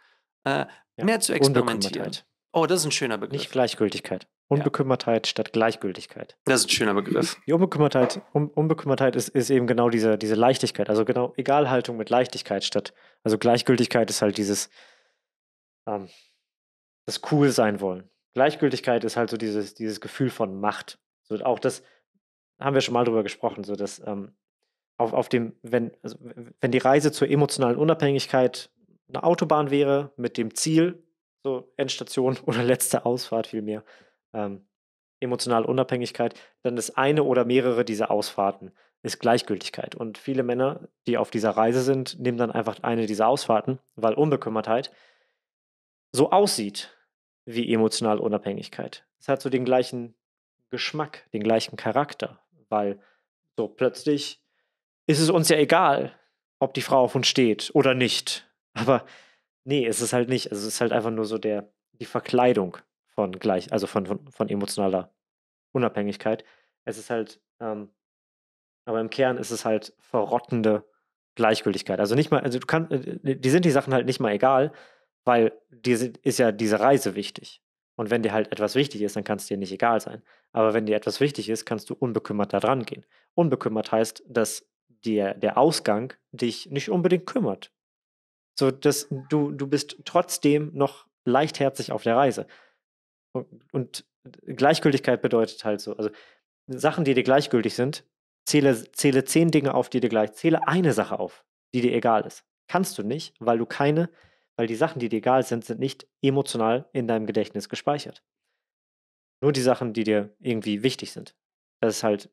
äh, ja. mehr zu experimentieren. Oh, das ist ein schöner Begriff. Nicht Gleichgültigkeit. Unbekümmertheit ja. statt Gleichgültigkeit. Das ist ein schöner Begriff. Die Unbekümmertheit, Un Unbekümmertheit ist, ist eben genau diese, diese Leichtigkeit. Also genau Egalhaltung mit Leichtigkeit statt. Also Gleichgültigkeit ist halt dieses ähm, das cool sein wollen. Gleichgültigkeit ist halt so dieses, dieses Gefühl von Macht. So auch das haben wir schon mal drüber gesprochen, so dass ähm, auf, auf dem, wenn, also wenn die Reise zur emotionalen Unabhängigkeit eine Autobahn wäre, mit dem Ziel, so Endstation oder letzte Ausfahrt vielmehr, ähm, emotionale Unabhängigkeit, dann ist eine oder mehrere dieser Ausfahrten ist Gleichgültigkeit. Und viele Männer, die auf dieser Reise sind, nehmen dann einfach eine dieser Ausfahrten, weil Unbekümmertheit so aussieht wie emotionale Unabhängigkeit. Es hat so den gleichen Geschmack, den gleichen Charakter, weil so plötzlich ist es uns ja egal, ob die Frau auf uns steht oder nicht. Aber nee, es ist halt nicht. Also es ist halt einfach nur so der, die Verkleidung von gleich, also von, von, von emotionaler Unabhängigkeit. Es ist halt, ähm, aber im Kern ist es halt verrottende Gleichgültigkeit. Also nicht mal, also du kannst, äh, die sind die Sachen halt nicht mal egal, weil dir ist ja diese Reise wichtig. Und wenn dir halt etwas wichtig ist, dann kann es dir nicht egal sein. Aber wenn dir etwas wichtig ist, kannst du unbekümmert da dran gehen. Unbekümmert heißt, dass der, der Ausgang dich nicht unbedingt kümmert. So, dass du, du bist trotzdem noch leichtherzig auf der Reise. Und, und Gleichgültigkeit bedeutet halt so, also Sachen, die dir gleichgültig sind, zähle, zähle zehn Dinge auf, die dir gleich, zähle eine Sache auf, die dir egal ist. Kannst du nicht, weil du keine, weil die Sachen, die dir egal sind, sind nicht emotional in deinem Gedächtnis gespeichert. Nur die Sachen, die dir irgendwie wichtig sind. Das ist halt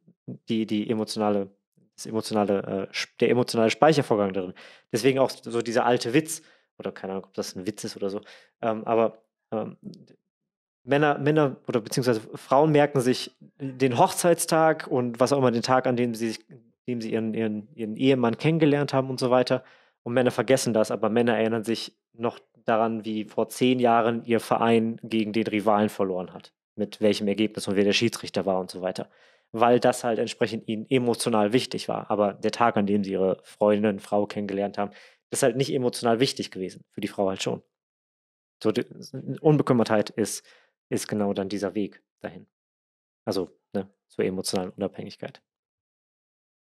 die, die emotionale das emotionale, äh, der emotionale Speichervorgang darin. Deswegen auch so dieser alte Witz, oder keine Ahnung, ob das ein Witz ist oder so, ähm, aber ähm, Männer, Männer oder beziehungsweise Frauen merken sich den Hochzeitstag und was auch immer den Tag, an dem sie sich, dem sie ihren, ihren, ihren Ehemann kennengelernt haben und so weiter. Und Männer vergessen das, aber Männer erinnern sich noch daran, wie vor zehn Jahren ihr Verein gegen den Rivalen verloren hat. Mit welchem Ergebnis und wer der Schiedsrichter war und so weiter weil das halt entsprechend ihnen emotional wichtig war. Aber der Tag, an dem sie ihre Freundin, Frau kennengelernt haben, ist halt nicht emotional wichtig gewesen. Für die Frau halt schon. So, Unbekümmertheit ist, ist genau dann dieser Weg dahin. Also ne, zur emotionalen Unabhängigkeit.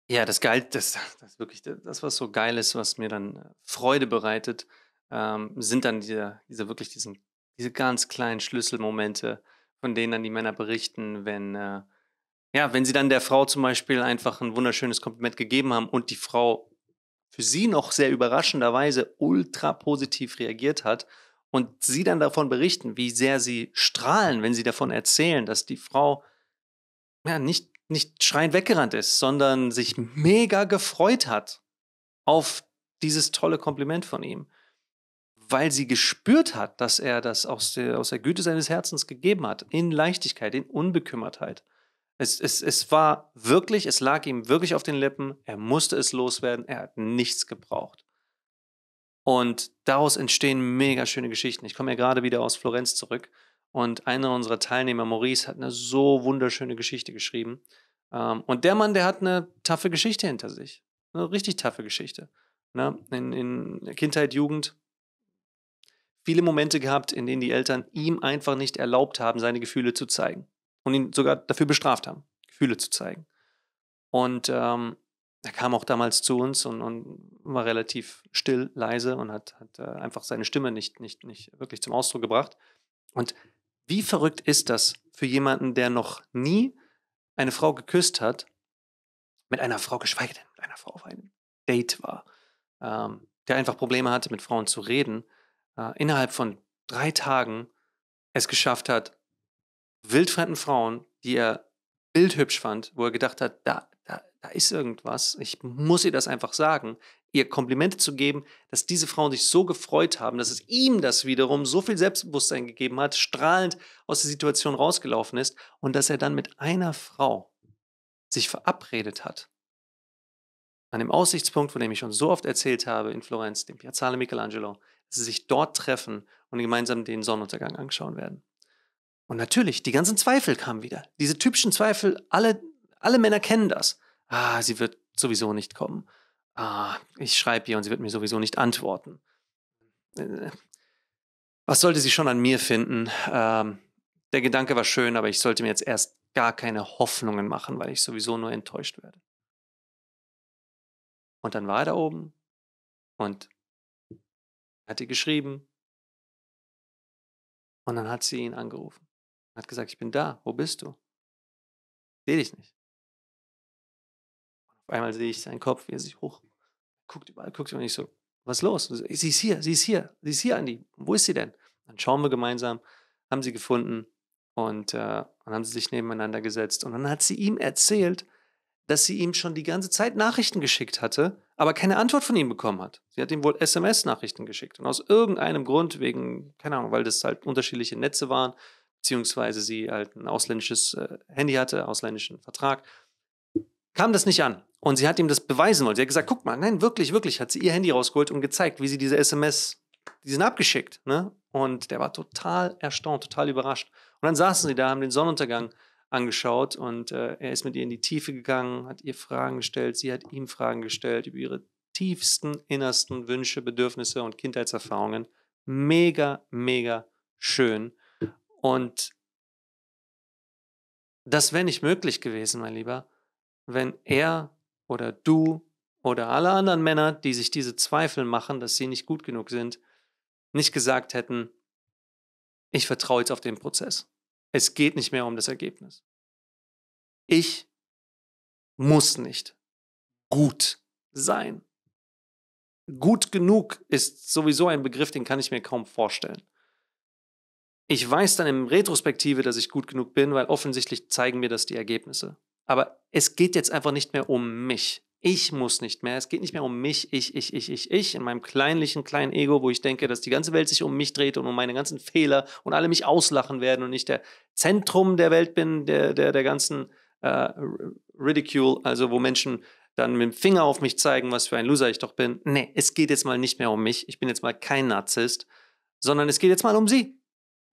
Ja, das geil, das, das wirklich das, was so geil ist, was mir dann äh, Freude bereitet, ähm, sind dann diese, diese wirklich diesen, diese ganz kleinen Schlüsselmomente, von denen dann die Männer berichten, wenn äh, ja, wenn sie dann der Frau zum Beispiel einfach ein wunderschönes Kompliment gegeben haben und die Frau für sie noch sehr überraschenderweise ultra positiv reagiert hat und sie dann davon berichten, wie sehr sie strahlen, wenn sie davon erzählen, dass die Frau ja, nicht, nicht schreiend weggerannt ist, sondern sich mega gefreut hat auf dieses tolle Kompliment von ihm, weil sie gespürt hat, dass er das aus der, aus der Güte seines Herzens gegeben hat, in Leichtigkeit, in Unbekümmertheit. Es, es, es war wirklich, es lag ihm wirklich auf den Lippen. Er musste es loswerden. Er hat nichts gebraucht. Und daraus entstehen mega schöne Geschichten. Ich komme ja gerade wieder aus Florenz zurück und einer unserer Teilnehmer, Maurice, hat eine so wunderschöne Geschichte geschrieben. Ähm, und der Mann, der hat eine taffe Geschichte hinter sich. Eine richtig taffe Geschichte. Ne? In, in Kindheit, Jugend, viele Momente gehabt, in denen die Eltern ihm einfach nicht erlaubt haben, seine Gefühle zu zeigen und ihn sogar dafür bestraft haben, Gefühle zu zeigen. Und ähm, er kam auch damals zu uns und, und war relativ still, leise und hat, hat äh, einfach seine Stimme nicht, nicht, nicht wirklich zum Ausdruck gebracht. Und wie verrückt ist das für jemanden, der noch nie eine Frau geküsst hat, mit einer Frau, geschweige denn mit einer Frau auf einem Date war, ähm, der einfach Probleme hatte, mit Frauen zu reden, äh, innerhalb von drei Tagen es geschafft hat, wildfremden Frauen, die er bildhübsch fand, wo er gedacht hat, da, da, da ist irgendwas, ich muss ihr das einfach sagen, ihr Komplimente zu geben, dass diese Frauen sich so gefreut haben, dass es ihm das wiederum so viel Selbstbewusstsein gegeben hat, strahlend aus der Situation rausgelaufen ist und dass er dann mit einer Frau sich verabredet hat. An dem Aussichtspunkt, von dem ich schon so oft erzählt habe, in Florenz, dem Piazzale Michelangelo, dass sie sich dort treffen und gemeinsam den Sonnenuntergang anschauen werden. Und natürlich, die ganzen Zweifel kamen wieder. Diese typischen Zweifel, alle, alle Männer kennen das. Ah, sie wird sowieso nicht kommen. Ah, ich schreibe ihr und sie wird mir sowieso nicht antworten. Äh, was sollte sie schon an mir finden? Ähm, der Gedanke war schön, aber ich sollte mir jetzt erst gar keine Hoffnungen machen, weil ich sowieso nur enttäuscht werde. Und dann war er da oben und hat ihr geschrieben. Und dann hat sie ihn angerufen. Hat gesagt, ich bin da, wo bist du? Sehe dich nicht. auf einmal sehe ich seinen Kopf, wie er sich hoch guckt, überall guckt und ich so, was ist los? sie ist hier, sie ist hier, sie ist hier, Andi. Wo ist sie denn? Dann schauen wir gemeinsam, haben sie gefunden und äh, dann haben sie sich nebeneinander gesetzt. Und dann hat sie ihm erzählt, dass sie ihm schon die ganze Zeit Nachrichten geschickt hatte, aber keine Antwort von ihm bekommen hat. Sie hat ihm wohl SMS-Nachrichten geschickt. Und aus irgendeinem Grund, wegen, keine Ahnung, weil das halt unterschiedliche Netze waren, beziehungsweise sie halt ein ausländisches äh, Handy hatte, ausländischen Vertrag, kam das nicht an. Und sie hat ihm das beweisen wollen. Sie hat gesagt, guck mal, nein, wirklich, wirklich, hat sie ihr Handy rausgeholt und gezeigt, wie sie diese SMS, die sind abgeschickt. Ne? Und der war total erstaunt, total überrascht. Und dann saßen sie da, haben den Sonnenuntergang angeschaut und äh, er ist mit ihr in die Tiefe gegangen, hat ihr Fragen gestellt, sie hat ihm Fragen gestellt über ihre tiefsten, innersten Wünsche, Bedürfnisse und Kindheitserfahrungen. Mega, mega schön. Und das wäre nicht möglich gewesen, mein Lieber, wenn er oder du oder alle anderen Männer, die sich diese Zweifel machen, dass sie nicht gut genug sind, nicht gesagt hätten, ich vertraue jetzt auf den Prozess. Es geht nicht mehr um das Ergebnis. Ich muss nicht gut sein. Gut genug ist sowieso ein Begriff, den kann ich mir kaum vorstellen. Ich weiß dann im Retrospektive, dass ich gut genug bin, weil offensichtlich zeigen mir das die Ergebnisse. Aber es geht jetzt einfach nicht mehr um mich. Ich muss nicht mehr. Es geht nicht mehr um mich, ich, ich, ich, ich, ich, in meinem kleinlichen, kleinen Ego, wo ich denke, dass die ganze Welt sich um mich dreht und um meine ganzen Fehler und alle mich auslachen werden und ich der Zentrum der Welt bin, der, der, der ganzen äh, Ridicule, also wo Menschen dann mit dem Finger auf mich zeigen, was für ein Loser ich doch bin. Nee, es geht jetzt mal nicht mehr um mich. Ich bin jetzt mal kein Narzisst, sondern es geht jetzt mal um sie.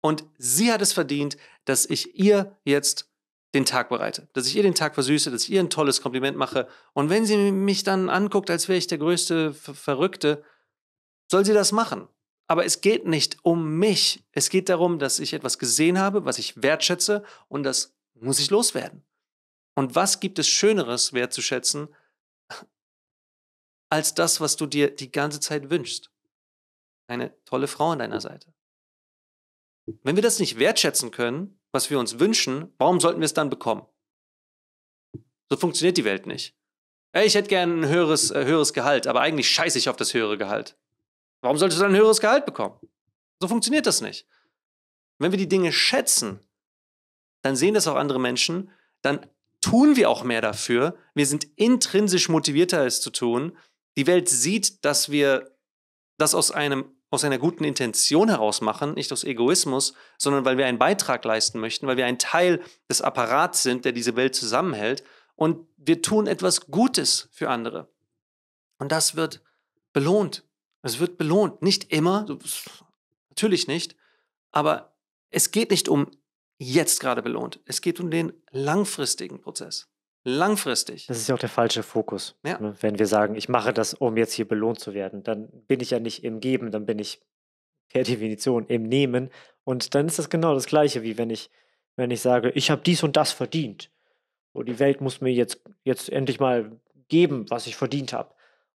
Und sie hat es verdient, dass ich ihr jetzt den Tag bereite, dass ich ihr den Tag versüße, dass ich ihr ein tolles Kompliment mache. Und wenn sie mich dann anguckt, als wäre ich der größte Verrückte, soll sie das machen. Aber es geht nicht um mich. Es geht darum, dass ich etwas gesehen habe, was ich wertschätze und das muss ich loswerden. Und was gibt es Schöneres wertzuschätzen, als das, was du dir die ganze Zeit wünschst? Eine tolle Frau an deiner Seite. Wenn wir das nicht wertschätzen können, was wir uns wünschen, warum sollten wir es dann bekommen? So funktioniert die Welt nicht. ich hätte gern ein höheres, äh, höheres Gehalt, aber eigentlich scheiße ich auf das höhere Gehalt. Warum solltest du dann ein höheres Gehalt bekommen? So funktioniert das nicht. Wenn wir die Dinge schätzen, dann sehen das auch andere Menschen, dann tun wir auch mehr dafür. Wir sind intrinsisch motivierter, es zu tun. Die Welt sieht, dass wir das aus einem aus einer guten Intention heraus machen, nicht aus Egoismus, sondern weil wir einen Beitrag leisten möchten, weil wir ein Teil des Apparats sind, der diese Welt zusammenhält. Und wir tun etwas Gutes für andere. Und das wird belohnt. Es wird belohnt. Nicht immer, natürlich nicht, aber es geht nicht um jetzt gerade belohnt. Es geht um den langfristigen Prozess langfristig. Das ist ja auch der falsche Fokus. Ja. Ne? Wenn wir sagen, ich mache das, um jetzt hier belohnt zu werden, dann bin ich ja nicht im Geben, dann bin ich per Definition im Nehmen. Und dann ist das genau das Gleiche, wie wenn ich, wenn ich sage, ich habe dies und das verdient. Und die Welt muss mir jetzt, jetzt endlich mal geben, was ich verdient habe.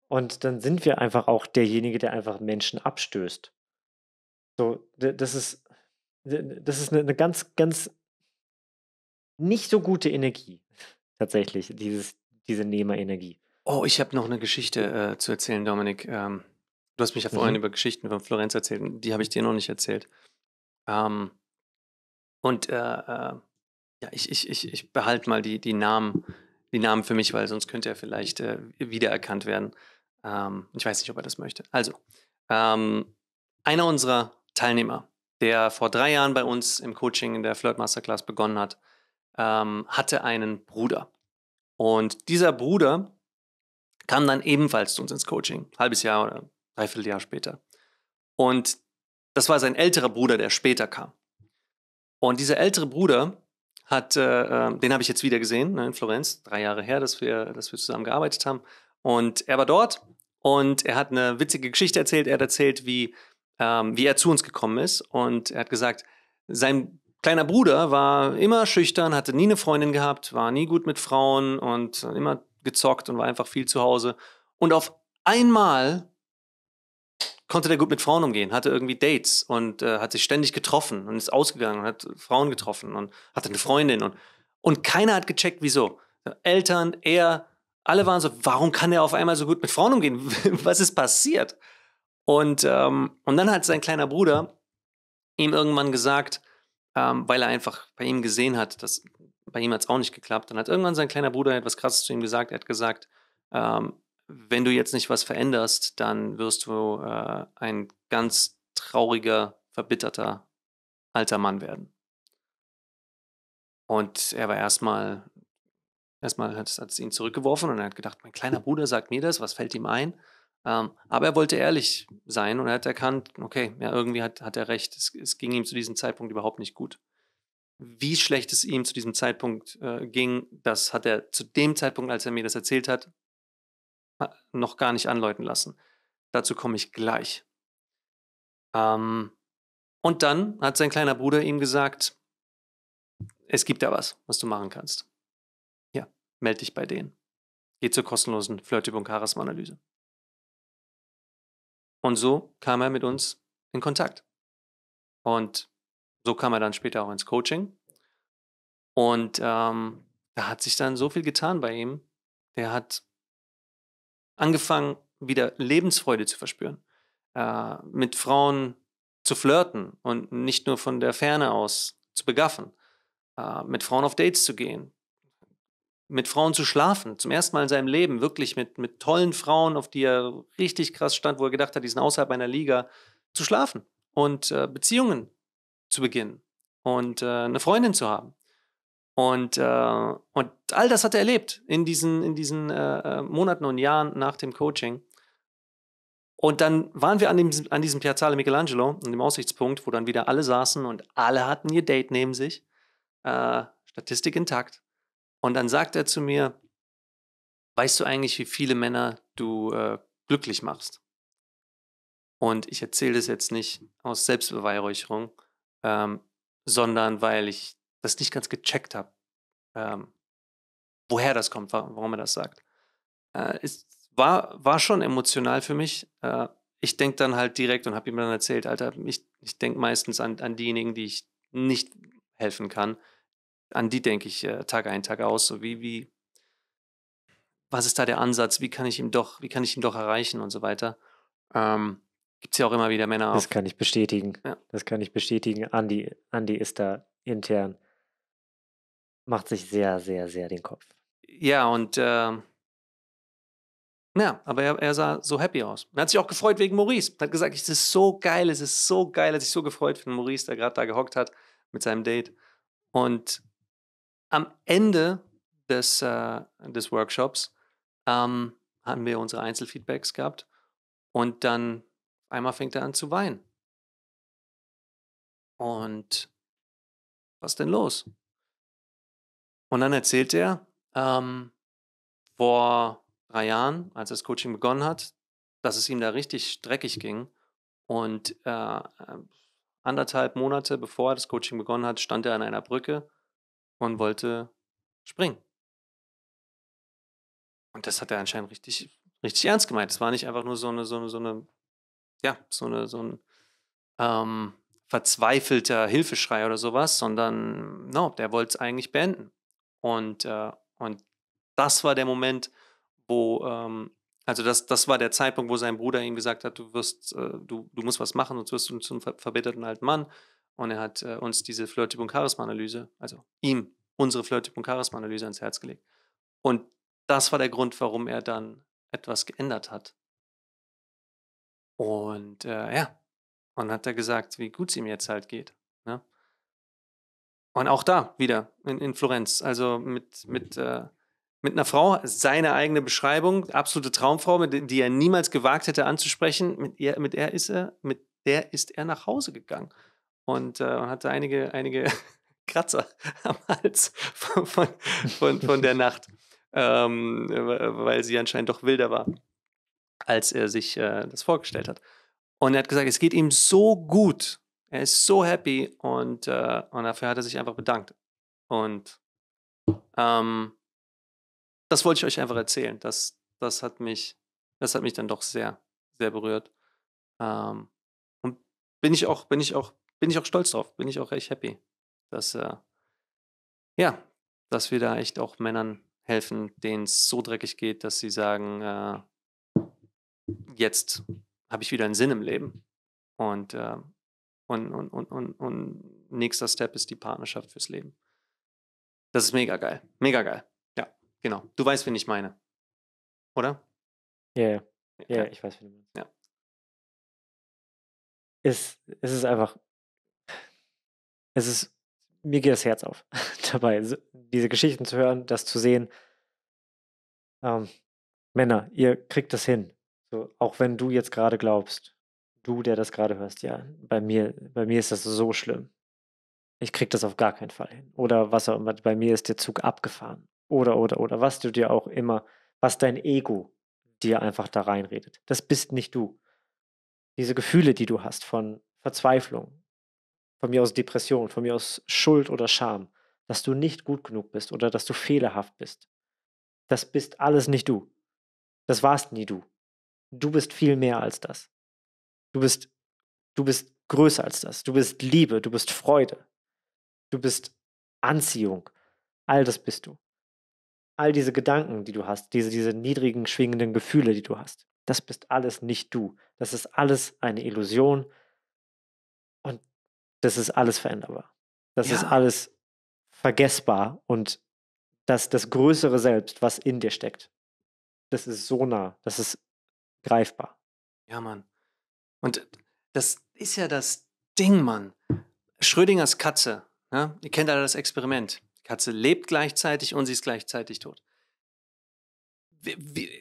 Und dann sind wir einfach auch derjenige, der einfach Menschen abstößt. So, das ist, das ist eine, eine ganz, ganz nicht so gute Energie tatsächlich, dieses, diese Nehmerenergie. Oh, ich habe noch eine Geschichte äh, zu erzählen, Dominik. Ähm, du hast mich ja vorhin mhm. über Geschichten von Florenz erzählt, die habe ich mhm. dir noch nicht erzählt. Ähm, und äh, äh, ja, ich, ich, ich, ich behalte mal die, die, Namen, die Namen für mich, weil sonst könnte er vielleicht äh, wiedererkannt werden. Ähm, ich weiß nicht, ob er das möchte. Also, ähm, einer unserer Teilnehmer, der vor drei Jahren bei uns im Coaching in der Flirt Masterclass begonnen hat, ähm, hatte einen Bruder. Und dieser Bruder kam dann ebenfalls zu uns ins Coaching, halbes Jahr oder dreiviertel Jahr später. Und das war sein älterer Bruder, der später kam. Und dieser ältere Bruder hat, äh, ähm, den habe ich jetzt wieder gesehen ne, in Florenz, drei Jahre her, dass wir, dass wir zusammen gearbeitet haben. Und er war dort und er hat eine witzige Geschichte erzählt. Er hat erzählt, wie, ähm, wie er zu uns gekommen ist. Und er hat gesagt, sein kleiner Bruder war immer schüchtern, hatte nie eine Freundin gehabt, war nie gut mit Frauen und immer gezockt und war einfach viel zu Hause. Und auf einmal konnte der gut mit Frauen umgehen, hatte irgendwie Dates und äh, hat sich ständig getroffen und ist ausgegangen und hat Frauen getroffen und hatte eine Freundin und, und keiner hat gecheckt, wieso. Eltern, er, alle waren so, warum kann er auf einmal so gut mit Frauen umgehen? Was ist passiert? Und, ähm, und dann hat sein kleiner Bruder ihm irgendwann gesagt, ähm, weil er einfach bei ihm gesehen hat, dass bei ihm hat es auch nicht geklappt. Dann hat irgendwann sein kleiner Bruder etwas Krasses zu ihm gesagt. Er hat gesagt, ähm, wenn du jetzt nicht was veränderst, dann wirst du äh, ein ganz trauriger, verbitterter alter Mann werden. Und er war erstmal, erstmal hat, hat es ihn zurückgeworfen und er hat gedacht, mein kleiner Bruder sagt mir das, was fällt ihm ein? Ähm, aber er wollte ehrlich sein und er hat erkannt, okay, ja, irgendwie hat, hat er recht. Es, es ging ihm zu diesem Zeitpunkt überhaupt nicht gut. Wie schlecht es ihm zu diesem Zeitpunkt äh, ging, das hat er zu dem Zeitpunkt, als er mir das erzählt hat, äh, noch gar nicht anläuten lassen. Dazu komme ich gleich. Ähm, und dann hat sein kleiner Bruder ihm gesagt, es gibt da was, was du machen kannst. Ja, melde dich bei denen. Geh zur kostenlosen Flirtübung Charisma-Analyse. Und so kam er mit uns in Kontakt. Und so kam er dann später auch ins Coaching. Und ähm, da hat sich dann so viel getan bei ihm. Der hat angefangen, wieder Lebensfreude zu verspüren, äh, mit Frauen zu flirten und nicht nur von der Ferne aus zu begaffen, äh, mit Frauen auf Dates zu gehen, mit Frauen zu schlafen. Zum ersten Mal in seinem Leben, wirklich mit, mit tollen Frauen, auf die er richtig krass stand, wo er gedacht hat, die sind außerhalb einer Liga, zu schlafen und äh, Beziehungen zu beginnen und äh, eine Freundin zu haben. Und, äh, und all das hat er erlebt in diesen, in diesen äh, äh, Monaten und Jahren nach dem Coaching. Und dann waren wir an, dem, an diesem Piazzale Michelangelo, an dem Aussichtspunkt, wo dann wieder alle saßen und alle hatten ihr Date neben sich. Äh, Statistik intakt. Und dann sagt er zu mir, weißt du eigentlich, wie viele Männer du äh, glücklich machst? Und ich erzähle das jetzt nicht aus Selbstbeweihräucherung, ähm, sondern weil ich das nicht ganz gecheckt habe, ähm, woher das kommt, warum er das sagt. Äh, es war, war schon emotional für mich. Äh, ich denke dann halt direkt und habe ihm dann erzählt, Alter, ich, ich denke meistens an, an diejenigen, die ich nicht helfen kann an die denke ich äh, Tag ein, Tag aus. So wie, wie, was ist da der Ansatz? Wie kann ich ihm doch, wie kann ich ihn doch erreichen und so weiter? Ähm, Gibt es ja auch immer wieder Männer. auf. Das kann ich bestätigen. Ja. Das kann ich bestätigen. Andi, Andi ist da intern, macht sich sehr, sehr, sehr den Kopf. Ja, und ähm, ja, aber er, er, sah so happy aus. Er hat sich auch gefreut wegen Maurice. Er hat gesagt, es ist so geil, es ist so geil, er hat sich so gefreut für Maurice, der gerade da gehockt hat mit seinem Date. Und am Ende des, äh, des Workshops ähm, haben wir unsere Einzelfeedbacks gehabt und dann einmal fängt er an zu weinen. Und was denn los? Und dann erzählt er, ähm, vor drei Jahren, als das Coaching begonnen hat, dass es ihm da richtig dreckig ging. Und äh, anderthalb Monate bevor das Coaching begonnen hat, stand er an einer Brücke und wollte springen. Und das hat er anscheinend richtig, richtig ernst gemeint. Es war nicht einfach nur so eine, so eine, so eine, ja, so eine, so ein ähm, verzweifelter Hilfeschrei oder sowas, sondern no, der wollte es eigentlich beenden. Und, äh, und das war der Moment, wo, ähm, also das, das war der Zeitpunkt, wo sein Bruder ihm gesagt hat, du wirst, äh, du, du musst was machen, sonst wirst du zum ver verbitterten alten Mann. Und er hat äh, uns diese Flirttyp und Charisma-Analyse, also ihm unsere Flirttyp und Charisma-Analyse ans Herz gelegt. Und das war der Grund, warum er dann etwas geändert hat. Und äh, ja, und hat er gesagt, wie gut es ihm jetzt halt geht. Ne? Und auch da wieder in, in Florenz, also mit, mit, äh, mit einer Frau, seine eigene Beschreibung, absolute Traumfrau, mit, die er niemals gewagt hätte anzusprechen. Mit, ihr, mit, er ist er, mit der ist er nach Hause gegangen und, äh, hatte einige, einige Kratzer am Hals von, von, von, von der Nacht, ähm, weil sie anscheinend doch wilder war, als er sich äh, das vorgestellt hat. Und er hat gesagt, es geht ihm so gut. Er ist so happy und, äh, und dafür hat er sich einfach bedankt. Und ähm, das wollte ich euch einfach erzählen. Das, das, hat, mich, das hat mich dann doch sehr, sehr berührt. Ähm, und bin ich auch, bin ich auch bin ich auch stolz drauf, bin ich auch echt happy, dass, äh, ja, dass wir da echt auch Männern helfen, denen es so dreckig geht, dass sie sagen, äh, jetzt habe ich wieder einen Sinn im Leben. Und, äh, und, und, und, und, und nächster Step ist die Partnerschaft fürs Leben. Das ist mega geil. Mega geil. Ja, genau. Du weißt, wen ich meine. Oder? Ja, yeah. ja. Yeah, okay. ich weiß, wen du meinst. Ja. Es, es ist einfach es ist, mir geht das Herz auf dabei, diese Geschichten zu hören, das zu sehen. Ähm, Männer, ihr kriegt das hin. So, auch wenn du jetzt gerade glaubst, du, der das gerade hörst, ja, bei mir, bei mir ist das so schlimm. Ich krieg das auf gar keinen Fall hin. Oder was auch immer, bei mir ist der Zug abgefahren. Oder, oder, oder, was du dir auch immer, was dein Ego dir einfach da reinredet. Das bist nicht du. Diese Gefühle, die du hast von Verzweiflung, von mir aus Depression, von mir aus Schuld oder Scham, dass du nicht gut genug bist oder dass du fehlerhaft bist. Das bist alles nicht du. Das warst nie du. Du bist viel mehr als das. Du bist, du bist größer als das. Du bist Liebe, du bist Freude. Du bist Anziehung. All das bist du. All diese Gedanken, die du hast, diese, diese niedrigen, schwingenden Gefühle, die du hast, das bist alles nicht du. Das ist alles eine Illusion, das ist alles veränderbar. Das ja. ist alles vergessbar und das, das größere Selbst, was in dir steckt, das ist so nah, das ist greifbar. Ja, Mann. Und das ist ja das Ding, Mann. Schrödingers Katze, ja? Ne? ihr kennt alle das Experiment. Die Katze lebt gleichzeitig und sie ist gleichzeitig tot. Wir,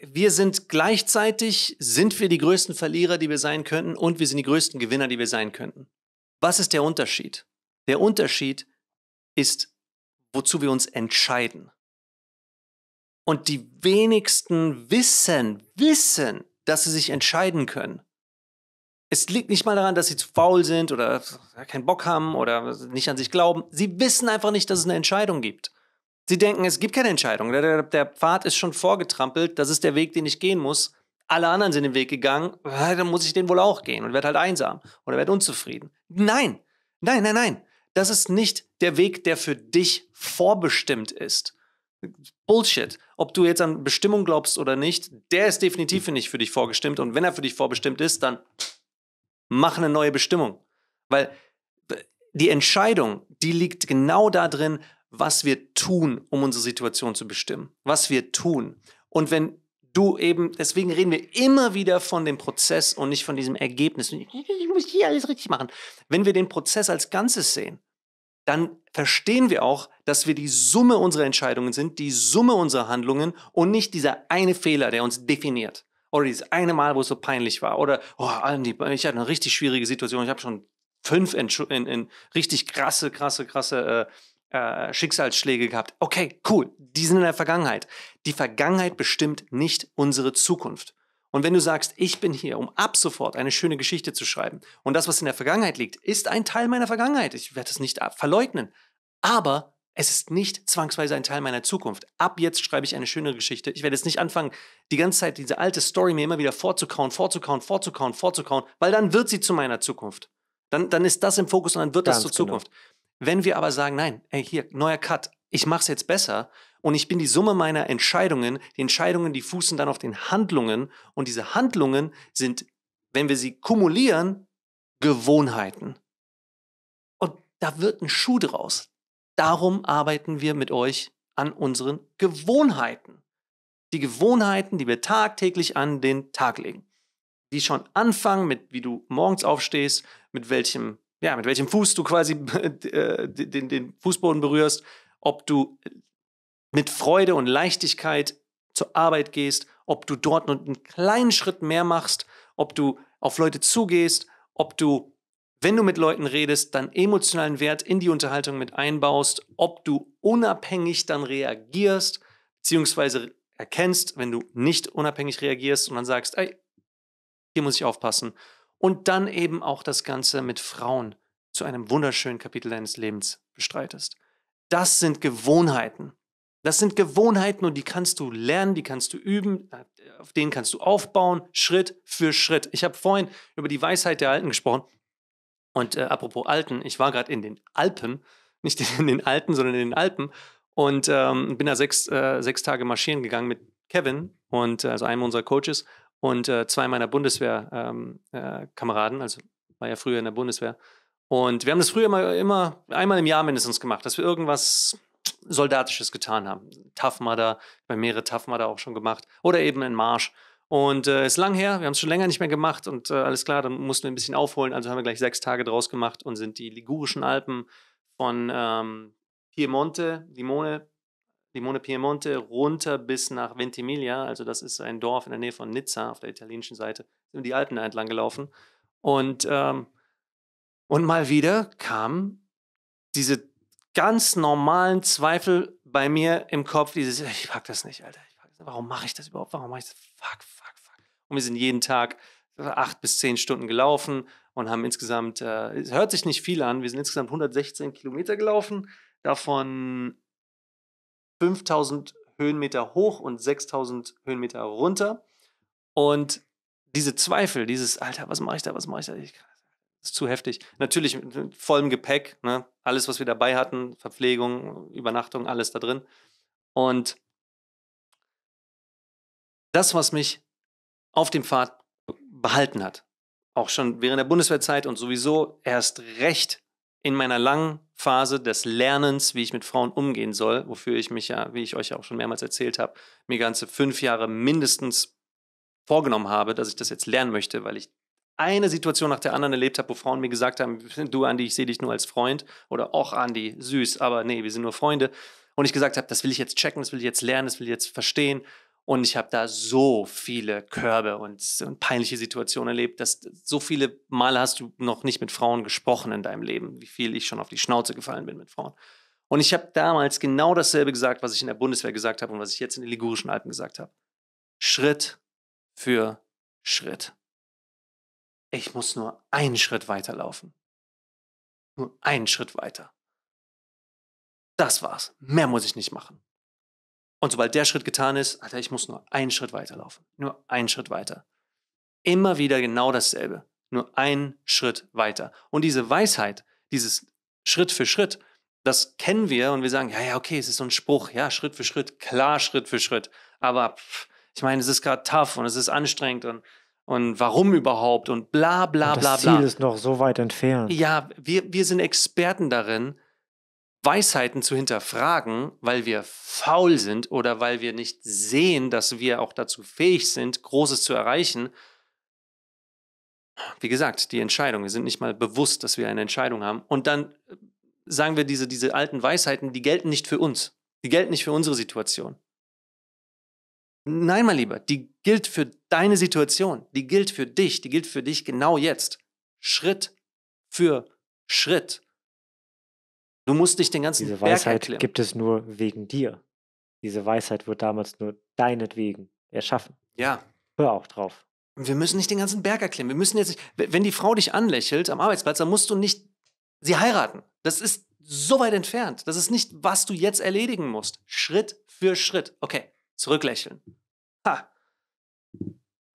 wir sind gleichzeitig, sind wir die größten Verlierer, die wir sein könnten und wir sind die größten Gewinner, die wir sein könnten. Was ist der Unterschied? Der Unterschied ist, wozu wir uns entscheiden. Und die wenigsten wissen, wissen, dass sie sich entscheiden können. Es liegt nicht mal daran, dass sie zu faul sind oder keinen Bock haben oder nicht an sich glauben. Sie wissen einfach nicht, dass es eine Entscheidung gibt. Sie denken, es gibt keine Entscheidung. Der, der, der Pfad ist schon vorgetrampelt. Das ist der Weg, den ich gehen muss alle anderen sind den Weg gegangen, ah, dann muss ich den wohl auch gehen und werde halt einsam oder werde unzufrieden. Nein, nein, nein, nein. Das ist nicht der Weg, der für dich vorbestimmt ist. Bullshit. Ob du jetzt an Bestimmung glaubst oder nicht, der ist definitiv nicht für dich vorgestimmt. Und wenn er für dich vorbestimmt ist, dann mach eine neue Bestimmung. Weil äh, die Entscheidung, die liegt genau da drin, was wir tun, um unsere Situation zu bestimmen. Was wir tun. Und wenn du eben, deswegen reden wir immer wieder von dem Prozess und nicht von diesem Ergebnis. Ich muss hier alles richtig machen. Wenn wir den Prozess als Ganzes sehen, dann verstehen wir auch, dass wir die Summe unserer Entscheidungen sind, die Summe unserer Handlungen und nicht dieser eine Fehler, der uns definiert. Oder dieses eine Mal, wo es so peinlich war. Oder, oh, Andy, ich hatte eine richtig schwierige Situation. Ich habe schon fünf in, in, in richtig krasse, krasse, krasse äh, äh, Schicksalsschläge gehabt. Okay, cool, die sind in der Vergangenheit. Die Vergangenheit bestimmt nicht unsere Zukunft. Und wenn du sagst, ich bin hier, um ab sofort eine schöne Geschichte zu schreiben und das, was in der Vergangenheit liegt, ist ein Teil meiner Vergangenheit, ich werde es nicht äh, verleugnen, aber es ist nicht zwangsweise ein Teil meiner Zukunft. Ab jetzt schreibe ich eine schöne Geschichte. Ich werde jetzt nicht anfangen, die ganze Zeit diese alte Story mir immer wieder vorzukauen, vorzukauen, vorzukauen, vorzukauen, weil dann wird sie zu meiner Zukunft. Dann, dann ist das im Fokus und dann wird Ganz das zur genau. Zukunft. Wenn wir aber sagen, nein, ey, hier, neuer Cut, ich mache es jetzt besser und ich bin die Summe meiner Entscheidungen, die Entscheidungen, die fußen dann auf den Handlungen und diese Handlungen sind, wenn wir sie kumulieren, Gewohnheiten. Und da wird ein Schuh draus. Darum arbeiten wir mit euch an unseren Gewohnheiten. Die Gewohnheiten, die wir tagtäglich an den Tag legen. Die schon anfangen mit, wie du morgens aufstehst, mit welchem ja, mit welchem Fuß du quasi äh, den, den Fußboden berührst, ob du mit Freude und Leichtigkeit zur Arbeit gehst, ob du dort nur einen kleinen Schritt mehr machst, ob du auf Leute zugehst, ob du, wenn du mit Leuten redest, dann emotionalen Wert in die Unterhaltung mit einbaust, ob du unabhängig dann reagierst, beziehungsweise erkennst, wenn du nicht unabhängig reagierst und dann sagst, ey, hier muss ich aufpassen und dann eben auch das Ganze mit Frauen zu einem wunderschönen Kapitel deines Lebens bestreitest. Das sind Gewohnheiten. Das sind Gewohnheiten und die kannst du lernen, die kannst du üben, auf denen kannst du aufbauen, Schritt für Schritt. Ich habe vorhin über die Weisheit der Alten gesprochen. Und äh, apropos Alten, ich war gerade in den Alpen, nicht in den Alten, sondern in den Alpen und ähm, bin da sechs, äh, sechs Tage marschieren gegangen mit Kevin und äh, also einem unserer Coaches und äh, zwei meiner Bundeswehrkameraden, ähm, äh, also war ja früher in der Bundeswehr. Und wir haben das früher immer, immer einmal im Jahr mindestens gemacht, dass wir irgendwas Soldatisches getan haben. Tafmada, wir haben mehrere Tafmada auch schon gemacht oder eben einen Marsch. Und äh, ist lang her, wir haben es schon länger nicht mehr gemacht und äh, alles klar, dann mussten wir ein bisschen aufholen. Also haben wir gleich sechs Tage draus gemacht und sind die Ligurischen Alpen von ähm, Piemonte, Limone Limone Piemonte runter bis nach Ventimiglia, also das ist ein Dorf in der Nähe von Nizza auf der italienischen Seite, sind die Alpen entlang gelaufen. Und, ähm, und mal wieder kamen diese ganz normalen Zweifel bei mir im Kopf, dieses, ich pack das nicht, Alter, ich pack das nicht. warum mache ich das überhaupt, warum mache ich das, fuck, fuck, fuck. Und wir sind jeden Tag acht bis zehn Stunden gelaufen und haben insgesamt, äh, es hört sich nicht viel an, wir sind insgesamt 116 Kilometer gelaufen, davon 5000 Höhenmeter hoch und 6000 Höhenmeter runter. Und diese Zweifel, dieses, Alter, was mache ich da, was mache ich da? das ist zu heftig. Natürlich mit vollem Gepäck, ne? alles, was wir dabei hatten, Verpflegung, Übernachtung, alles da drin. Und das, was mich auf dem Pfad behalten hat, auch schon während der Bundeswehrzeit und sowieso erst recht in meiner langen Phase des Lernens, wie ich mit Frauen umgehen soll, wofür ich mich ja, wie ich euch ja auch schon mehrmals erzählt habe, mir ganze fünf Jahre mindestens vorgenommen habe, dass ich das jetzt lernen möchte, weil ich eine Situation nach der anderen erlebt habe, wo Frauen mir gesagt haben, du Andi, ich sehe dich nur als Freund oder auch Andi, süß, aber nee, wir sind nur Freunde. Und ich gesagt habe, das will ich jetzt checken, das will ich jetzt lernen, das will ich jetzt verstehen. Und ich habe da so viele Körbe und, und, peinliche Situationen erlebt, dass so viele Male hast du noch nicht mit Frauen gesprochen in deinem Leben, wie viel ich schon auf die Schnauze gefallen bin mit Frauen. Und ich habe damals genau dasselbe gesagt, was ich in der Bundeswehr gesagt habe und was ich jetzt in den Ligurischen Alpen gesagt habe. Schritt für Schritt. Ich muss nur einen Schritt weiterlaufen. Nur einen Schritt weiter. Das war's. Mehr muss ich nicht machen. Und sobald der Schritt getan ist, Alter, ich muss nur einen Schritt weiterlaufen. Nur einen Schritt weiter. Immer wieder genau dasselbe. Nur einen Schritt weiter. Und diese Weisheit, dieses Schritt für Schritt, das kennen wir und wir sagen, ja, ja, okay, es ist so ein Spruch, ja, Schritt für Schritt, klar, Schritt für Schritt. Aber pff, ich meine, es ist gerade tough und es ist anstrengend und, und warum überhaupt und bla bla und das bla bla. Das Ziel ist noch so weit entfernt. Ja, wir, wir sind Experten darin, Weisheiten zu hinterfragen, weil wir faul sind oder weil wir nicht sehen, dass wir auch dazu fähig sind, Großes zu erreichen. Wie gesagt, die Entscheidung. Wir sind nicht mal bewusst, dass wir eine Entscheidung haben. Und dann äh, sagen wir, diese, diese alten Weisheiten, die gelten nicht für uns. Die gelten nicht für unsere Situation. Nein, mein Lieber, die gilt für deine Situation. Die gilt für dich. Die gilt für dich genau jetzt. Schritt für Schritt. Du musst dich den ganzen Diese Weisheit erklären. gibt es nur wegen dir. Diese Weisheit wird damals nur deinetwegen erschaffen. Ja. Hör auch drauf. Wir müssen nicht den ganzen Berg erklimmen. Wir müssen jetzt nicht, wenn die Frau dich anlächelt am Arbeitsplatz, dann musst du nicht sie heiraten. Das ist so weit entfernt. Das ist nicht, was du jetzt erledigen musst. Schritt für Schritt. Okay, zurücklächeln. Ha.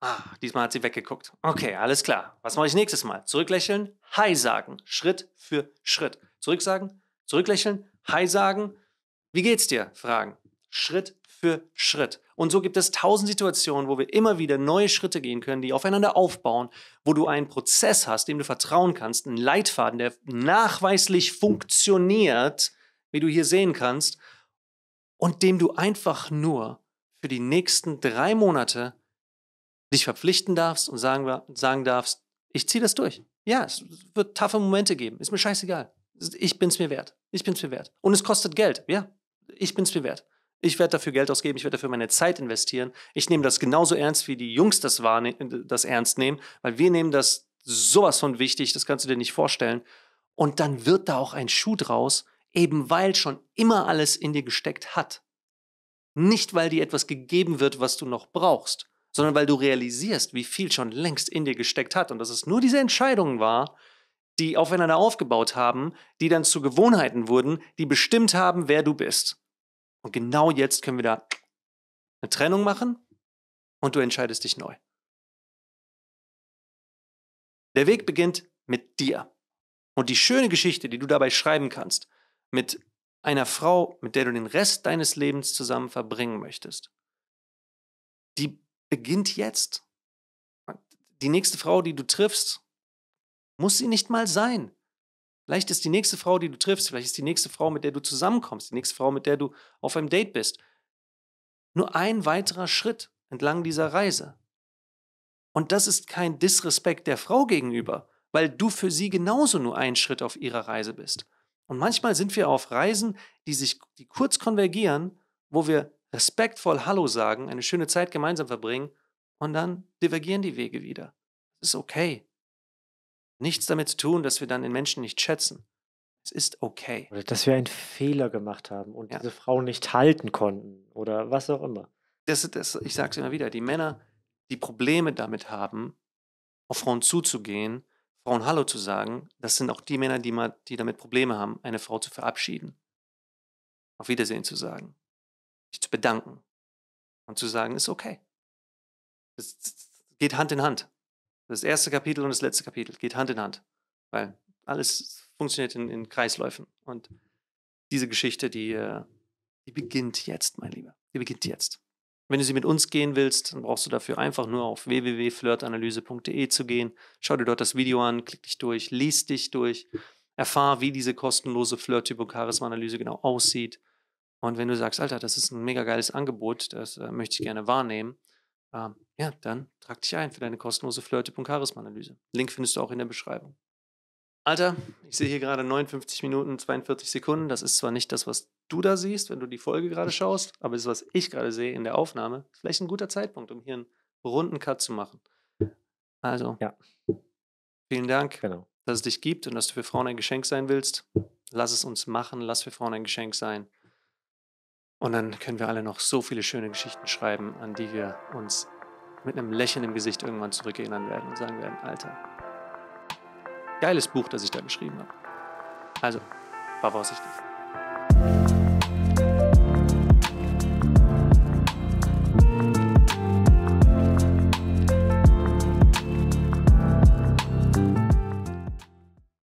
Ah, diesmal hat sie weggeguckt. Okay, alles klar. Was mache ich nächstes Mal? Zurücklächeln, Hi sagen. Schritt für Schritt. Zurücksagen, Zurücklächeln, Hi sagen, wie geht's dir? Fragen. Schritt für Schritt. Und so gibt es tausend Situationen, wo wir immer wieder neue Schritte gehen können, die aufeinander aufbauen, wo du einen Prozess hast, dem du vertrauen kannst, einen Leitfaden, der nachweislich funktioniert, wie du hier sehen kannst, und dem du einfach nur für die nächsten drei Monate dich verpflichten darfst und sagen, sagen darfst, ich ziehe das durch. Ja, es wird taffe Momente geben, ist mir scheißegal. Ich bin es mir wert. Ich bin es mir wert. Und es kostet Geld. Ja, ich bin es mir wert. Ich werde dafür Geld ausgeben, ich werde dafür meine Zeit investieren. Ich nehme das genauso ernst, wie die Jungs das, das ernst nehmen, weil wir nehmen das sowas von wichtig, das kannst du dir nicht vorstellen. Und dann wird da auch ein Schuh draus, eben weil schon immer alles in dir gesteckt hat. Nicht, weil dir etwas gegeben wird, was du noch brauchst, sondern weil du realisierst, wie viel schon längst in dir gesteckt hat und dass es nur diese Entscheidung war, die aufeinander aufgebaut haben, die dann zu Gewohnheiten wurden, die bestimmt haben, wer du bist. Und genau jetzt können wir da eine Trennung machen und du entscheidest dich neu. Der Weg beginnt mit dir. Und die schöne Geschichte, die du dabei schreiben kannst, mit einer Frau, mit der du den Rest deines Lebens zusammen verbringen möchtest, die beginnt jetzt. Die nächste Frau, die du triffst, muss sie nicht mal sein. Vielleicht ist die nächste Frau, die du triffst, vielleicht ist die nächste Frau, mit der du zusammenkommst, die nächste Frau, mit der du auf einem Date bist, nur ein weiterer Schritt entlang dieser Reise. Und das ist kein Disrespekt der Frau gegenüber, weil du für sie genauso nur ein Schritt auf ihrer Reise bist. Und manchmal sind wir auf Reisen, die sich die kurz konvergieren, wo wir respektvoll Hallo sagen, eine schöne Zeit gemeinsam verbringen und dann divergieren die Wege wieder. Das ist okay nichts damit zu tun, dass wir dann den Menschen nicht schätzen. Es ist okay. Oder dass wir einen Fehler gemacht haben und ja. diese Frau nicht halten konnten oder was auch immer. Das, das, ich sage es immer wieder, die Männer, die Probleme damit haben, auf Frauen zuzugehen, Frauen Hallo zu sagen, das sind auch die Männer, die, mal, die damit Probleme haben, eine Frau zu verabschieden. Auf Wiedersehen zu sagen. Sich zu bedanken. Und zu sagen, ist okay. Es geht Hand in Hand. Das erste Kapitel und das letzte Kapitel geht Hand in Hand, weil alles funktioniert in, in Kreisläufen. Und diese Geschichte, die, äh, die beginnt jetzt, mein Lieber. Die beginnt jetzt. Wenn du sie mit uns gehen willst, dann brauchst du dafür einfach nur auf www.flirtanalyse.de zu gehen. Schau dir dort das Video an, klick dich durch, liest dich durch, erfahr, wie diese kostenlose Flirttypo Charisma-Analyse genau aussieht. Und wenn du sagst, Alter, das ist ein mega geiles Angebot, das äh, möchte ich gerne wahrnehmen, äh, ja, dann trag dich ein für deine kostenlose flirtecharisma analyse Link findest du auch in der Beschreibung. Alter, ich sehe hier gerade 59 Minuten 42 Sekunden. Das ist zwar nicht das, was du da siehst, wenn du die Folge gerade schaust, aber das, was ich gerade sehe in der Aufnahme, ist vielleicht ein guter Zeitpunkt, um hier einen runden Cut zu machen. Also, ja. vielen Dank, genau. dass es dich gibt und dass du für Frauen ein Geschenk sein willst. Lass es uns machen, lass für Frauen ein Geschenk sein. Und dann können wir alle noch so viele schöne Geschichten schreiben, an die wir uns mit einem Lächeln im Gesicht irgendwann zurückerinnern werden und sagen werden, Alter, geiles Buch, das ich da geschrieben habe. Also, war vorsichtig.